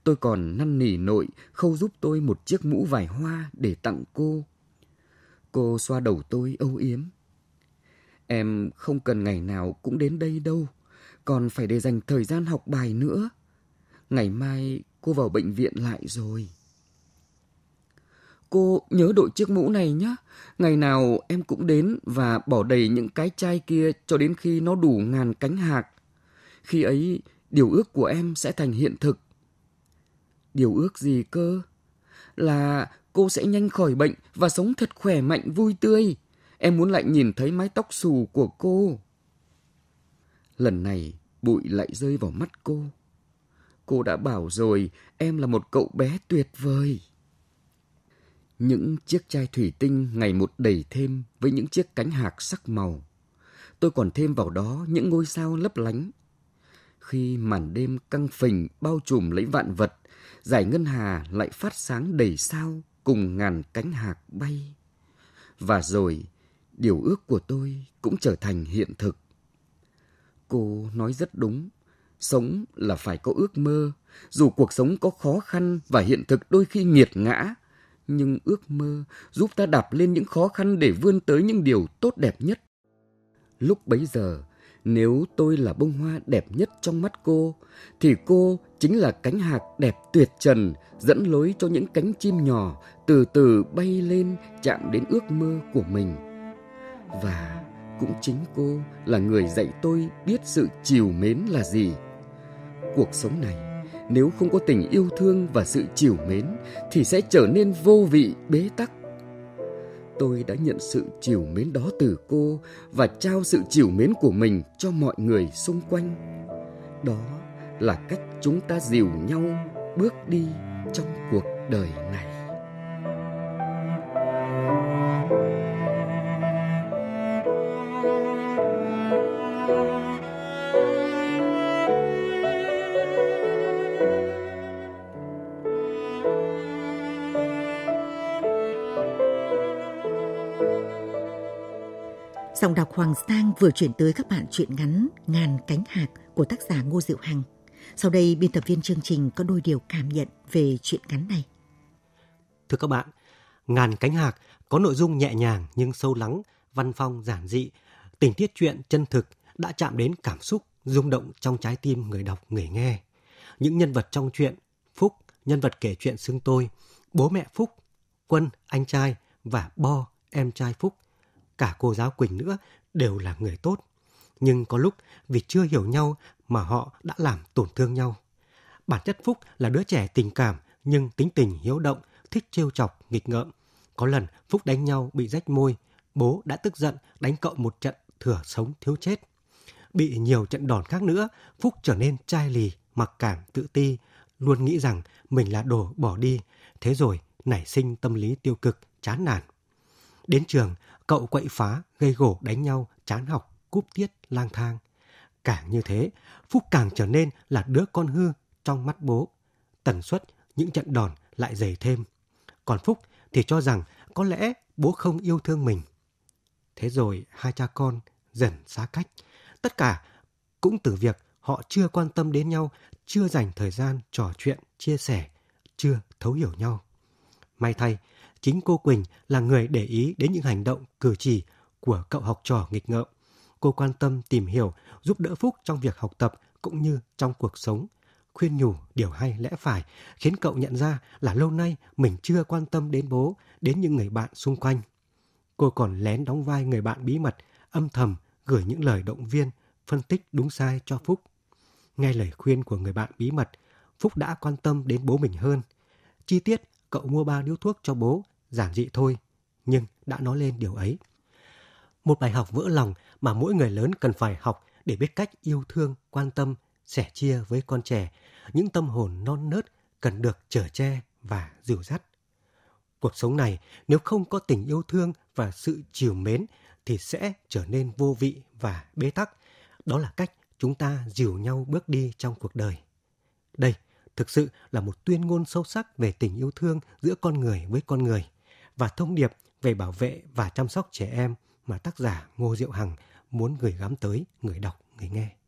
Tôi còn năn nỉ nội khâu giúp tôi một chiếc mũ vải hoa để tặng cô. Cô xoa đầu tôi âu yếm. Em không cần ngày nào cũng đến đây đâu còn phải để dành thời gian học bài nữa. Ngày mai cô vào bệnh viện lại rồi. Cô nhớ đội chiếc mũ này nhé. Ngày nào em cũng đến và bỏ đầy những cái chai kia cho đến khi nó đủ ngàn cánh hạc. Khi ấy, điều ước của em sẽ thành hiện thực. Điều ước gì cơ? Là cô sẽ nhanh khỏi bệnh và sống thật khỏe mạnh vui tươi. Em muốn lại nhìn thấy mái tóc xù của cô. Lần này, bụi lại rơi vào mắt cô. Cô đã bảo rồi, em là một cậu bé tuyệt vời. Những chiếc chai thủy tinh ngày một đầy thêm với những chiếc cánh hạc sắc màu. Tôi còn thêm vào đó những ngôi sao lấp lánh. Khi màn đêm căng phình bao trùm lấy vạn vật, giải ngân hà lại phát sáng đầy sao cùng ngàn cánh hạc bay. Và rồi, điều ước của tôi cũng trở thành hiện thực. Cô nói rất đúng. Sống là phải có ước mơ. Dù cuộc sống có khó khăn và hiện thực đôi khi nghiệt ngã, nhưng ước mơ giúp ta đạp lên những khó khăn để vươn tới những điều tốt đẹp nhất. Lúc bấy giờ, nếu tôi là bông hoa đẹp nhất trong mắt cô, thì cô chính là cánh hạc đẹp tuyệt trần dẫn lối cho những cánh chim nhỏ từ từ bay lên chạm đến ước mơ của mình. Và cũng chính cô là người dạy tôi biết sự chiều mến là gì. Cuộc sống này nếu không có tình yêu thương và sự chiều mến thì sẽ trở nên vô vị bế tắc. Tôi đã nhận sự chiều mến đó từ cô và trao sự chiều mến của mình cho mọi người xung quanh. Đó là cách chúng ta dìu nhau bước đi trong cuộc đời này. Dòng đọc Hoàng Sang vừa chuyển tới các bạn truyện ngắn Ngàn cánh hạc của tác giả Ngô Diệu Hằng. Sau đây biên tập viên chương trình có đôi điều cảm nhận về truyện ngắn này. Thưa các bạn, Ngàn cánh hạc có nội dung nhẹ nhàng nhưng sâu lắng, văn phong giản dị, tình tiết truyện chân thực đã chạm đến cảm xúc rung động trong trái tim người đọc, người nghe. Những nhân vật trong truyện, Phúc, nhân vật kể chuyện xưng tôi, bố mẹ Phúc, Quân, anh trai và Bo, em trai Phúc cả cô giáo Quỳnh nữa đều là người tốt. Nhưng có lúc vì chưa hiểu nhau mà họ đã làm tổn thương nhau. Bản chất Phúc là đứa trẻ tình cảm nhưng tính tình hiếu động, thích trêu chọc, nghịch ngợm. Có lần Phúc đánh nhau bị rách môi, bố đã tức giận đánh cậu một trận thừa sống thiếu chết. Bị nhiều trận đòn khác nữa, Phúc trở nên chai lì, mặc cảm, tự ti, luôn nghĩ rằng mình là đồ bỏ đi, thế rồi nảy sinh tâm lý tiêu cực, chán nản. Đến trường, Cậu quậy phá, gây gổ đánh nhau, chán học, cúp tiết, lang thang. Càng như thế, Phúc càng trở nên là đứa con hư trong mắt bố. Tần suất những trận đòn lại dày thêm. Còn Phúc thì cho rằng có lẽ bố không yêu thương mình. Thế rồi hai cha con dần xa cách. Tất cả cũng từ việc họ chưa quan tâm đến nhau, chưa dành thời gian trò chuyện, chia sẻ, chưa thấu hiểu nhau. May thay, chính cô Quỳnh là người để ý đến những hành động, cử chỉ của cậu học trò nghịch ngợm. Cô quan tâm tìm hiểu, giúp đỡ Phúc trong việc học tập cũng như trong cuộc sống, khuyên nhủ điều hay lẽ phải, khiến cậu nhận ra là lâu nay mình chưa quan tâm đến bố, đến những người bạn xung quanh. Cô còn lén đóng vai người bạn bí mật, âm thầm gửi những lời động viên, phân tích đúng sai cho Phúc. Nghe lời khuyên của người bạn bí mật, Phúc đã quan tâm đến bố mình hơn. Chi tiết, cậu mua ba điếu thuốc cho bố giản dị thôi, nhưng đã nói lên điều ấy. Một bài học vỡ lòng mà mỗi người lớn cần phải học để biết cách yêu thương, quan tâm, sẻ chia với con trẻ, những tâm hồn non nớt cần được chở che và dìu dắt. Cuộc sống này nếu không có tình yêu thương và sự chiều mến thì sẽ trở nên vô vị và bế tắc. Đó là cách chúng ta dìu nhau bước đi trong cuộc đời. Đây thực sự là một tuyên ngôn sâu sắc về tình yêu thương giữa con người với con người và thông điệp về bảo vệ và chăm sóc trẻ em mà tác giả Ngô Diệu Hằng muốn gửi gắm tới người đọc, người nghe.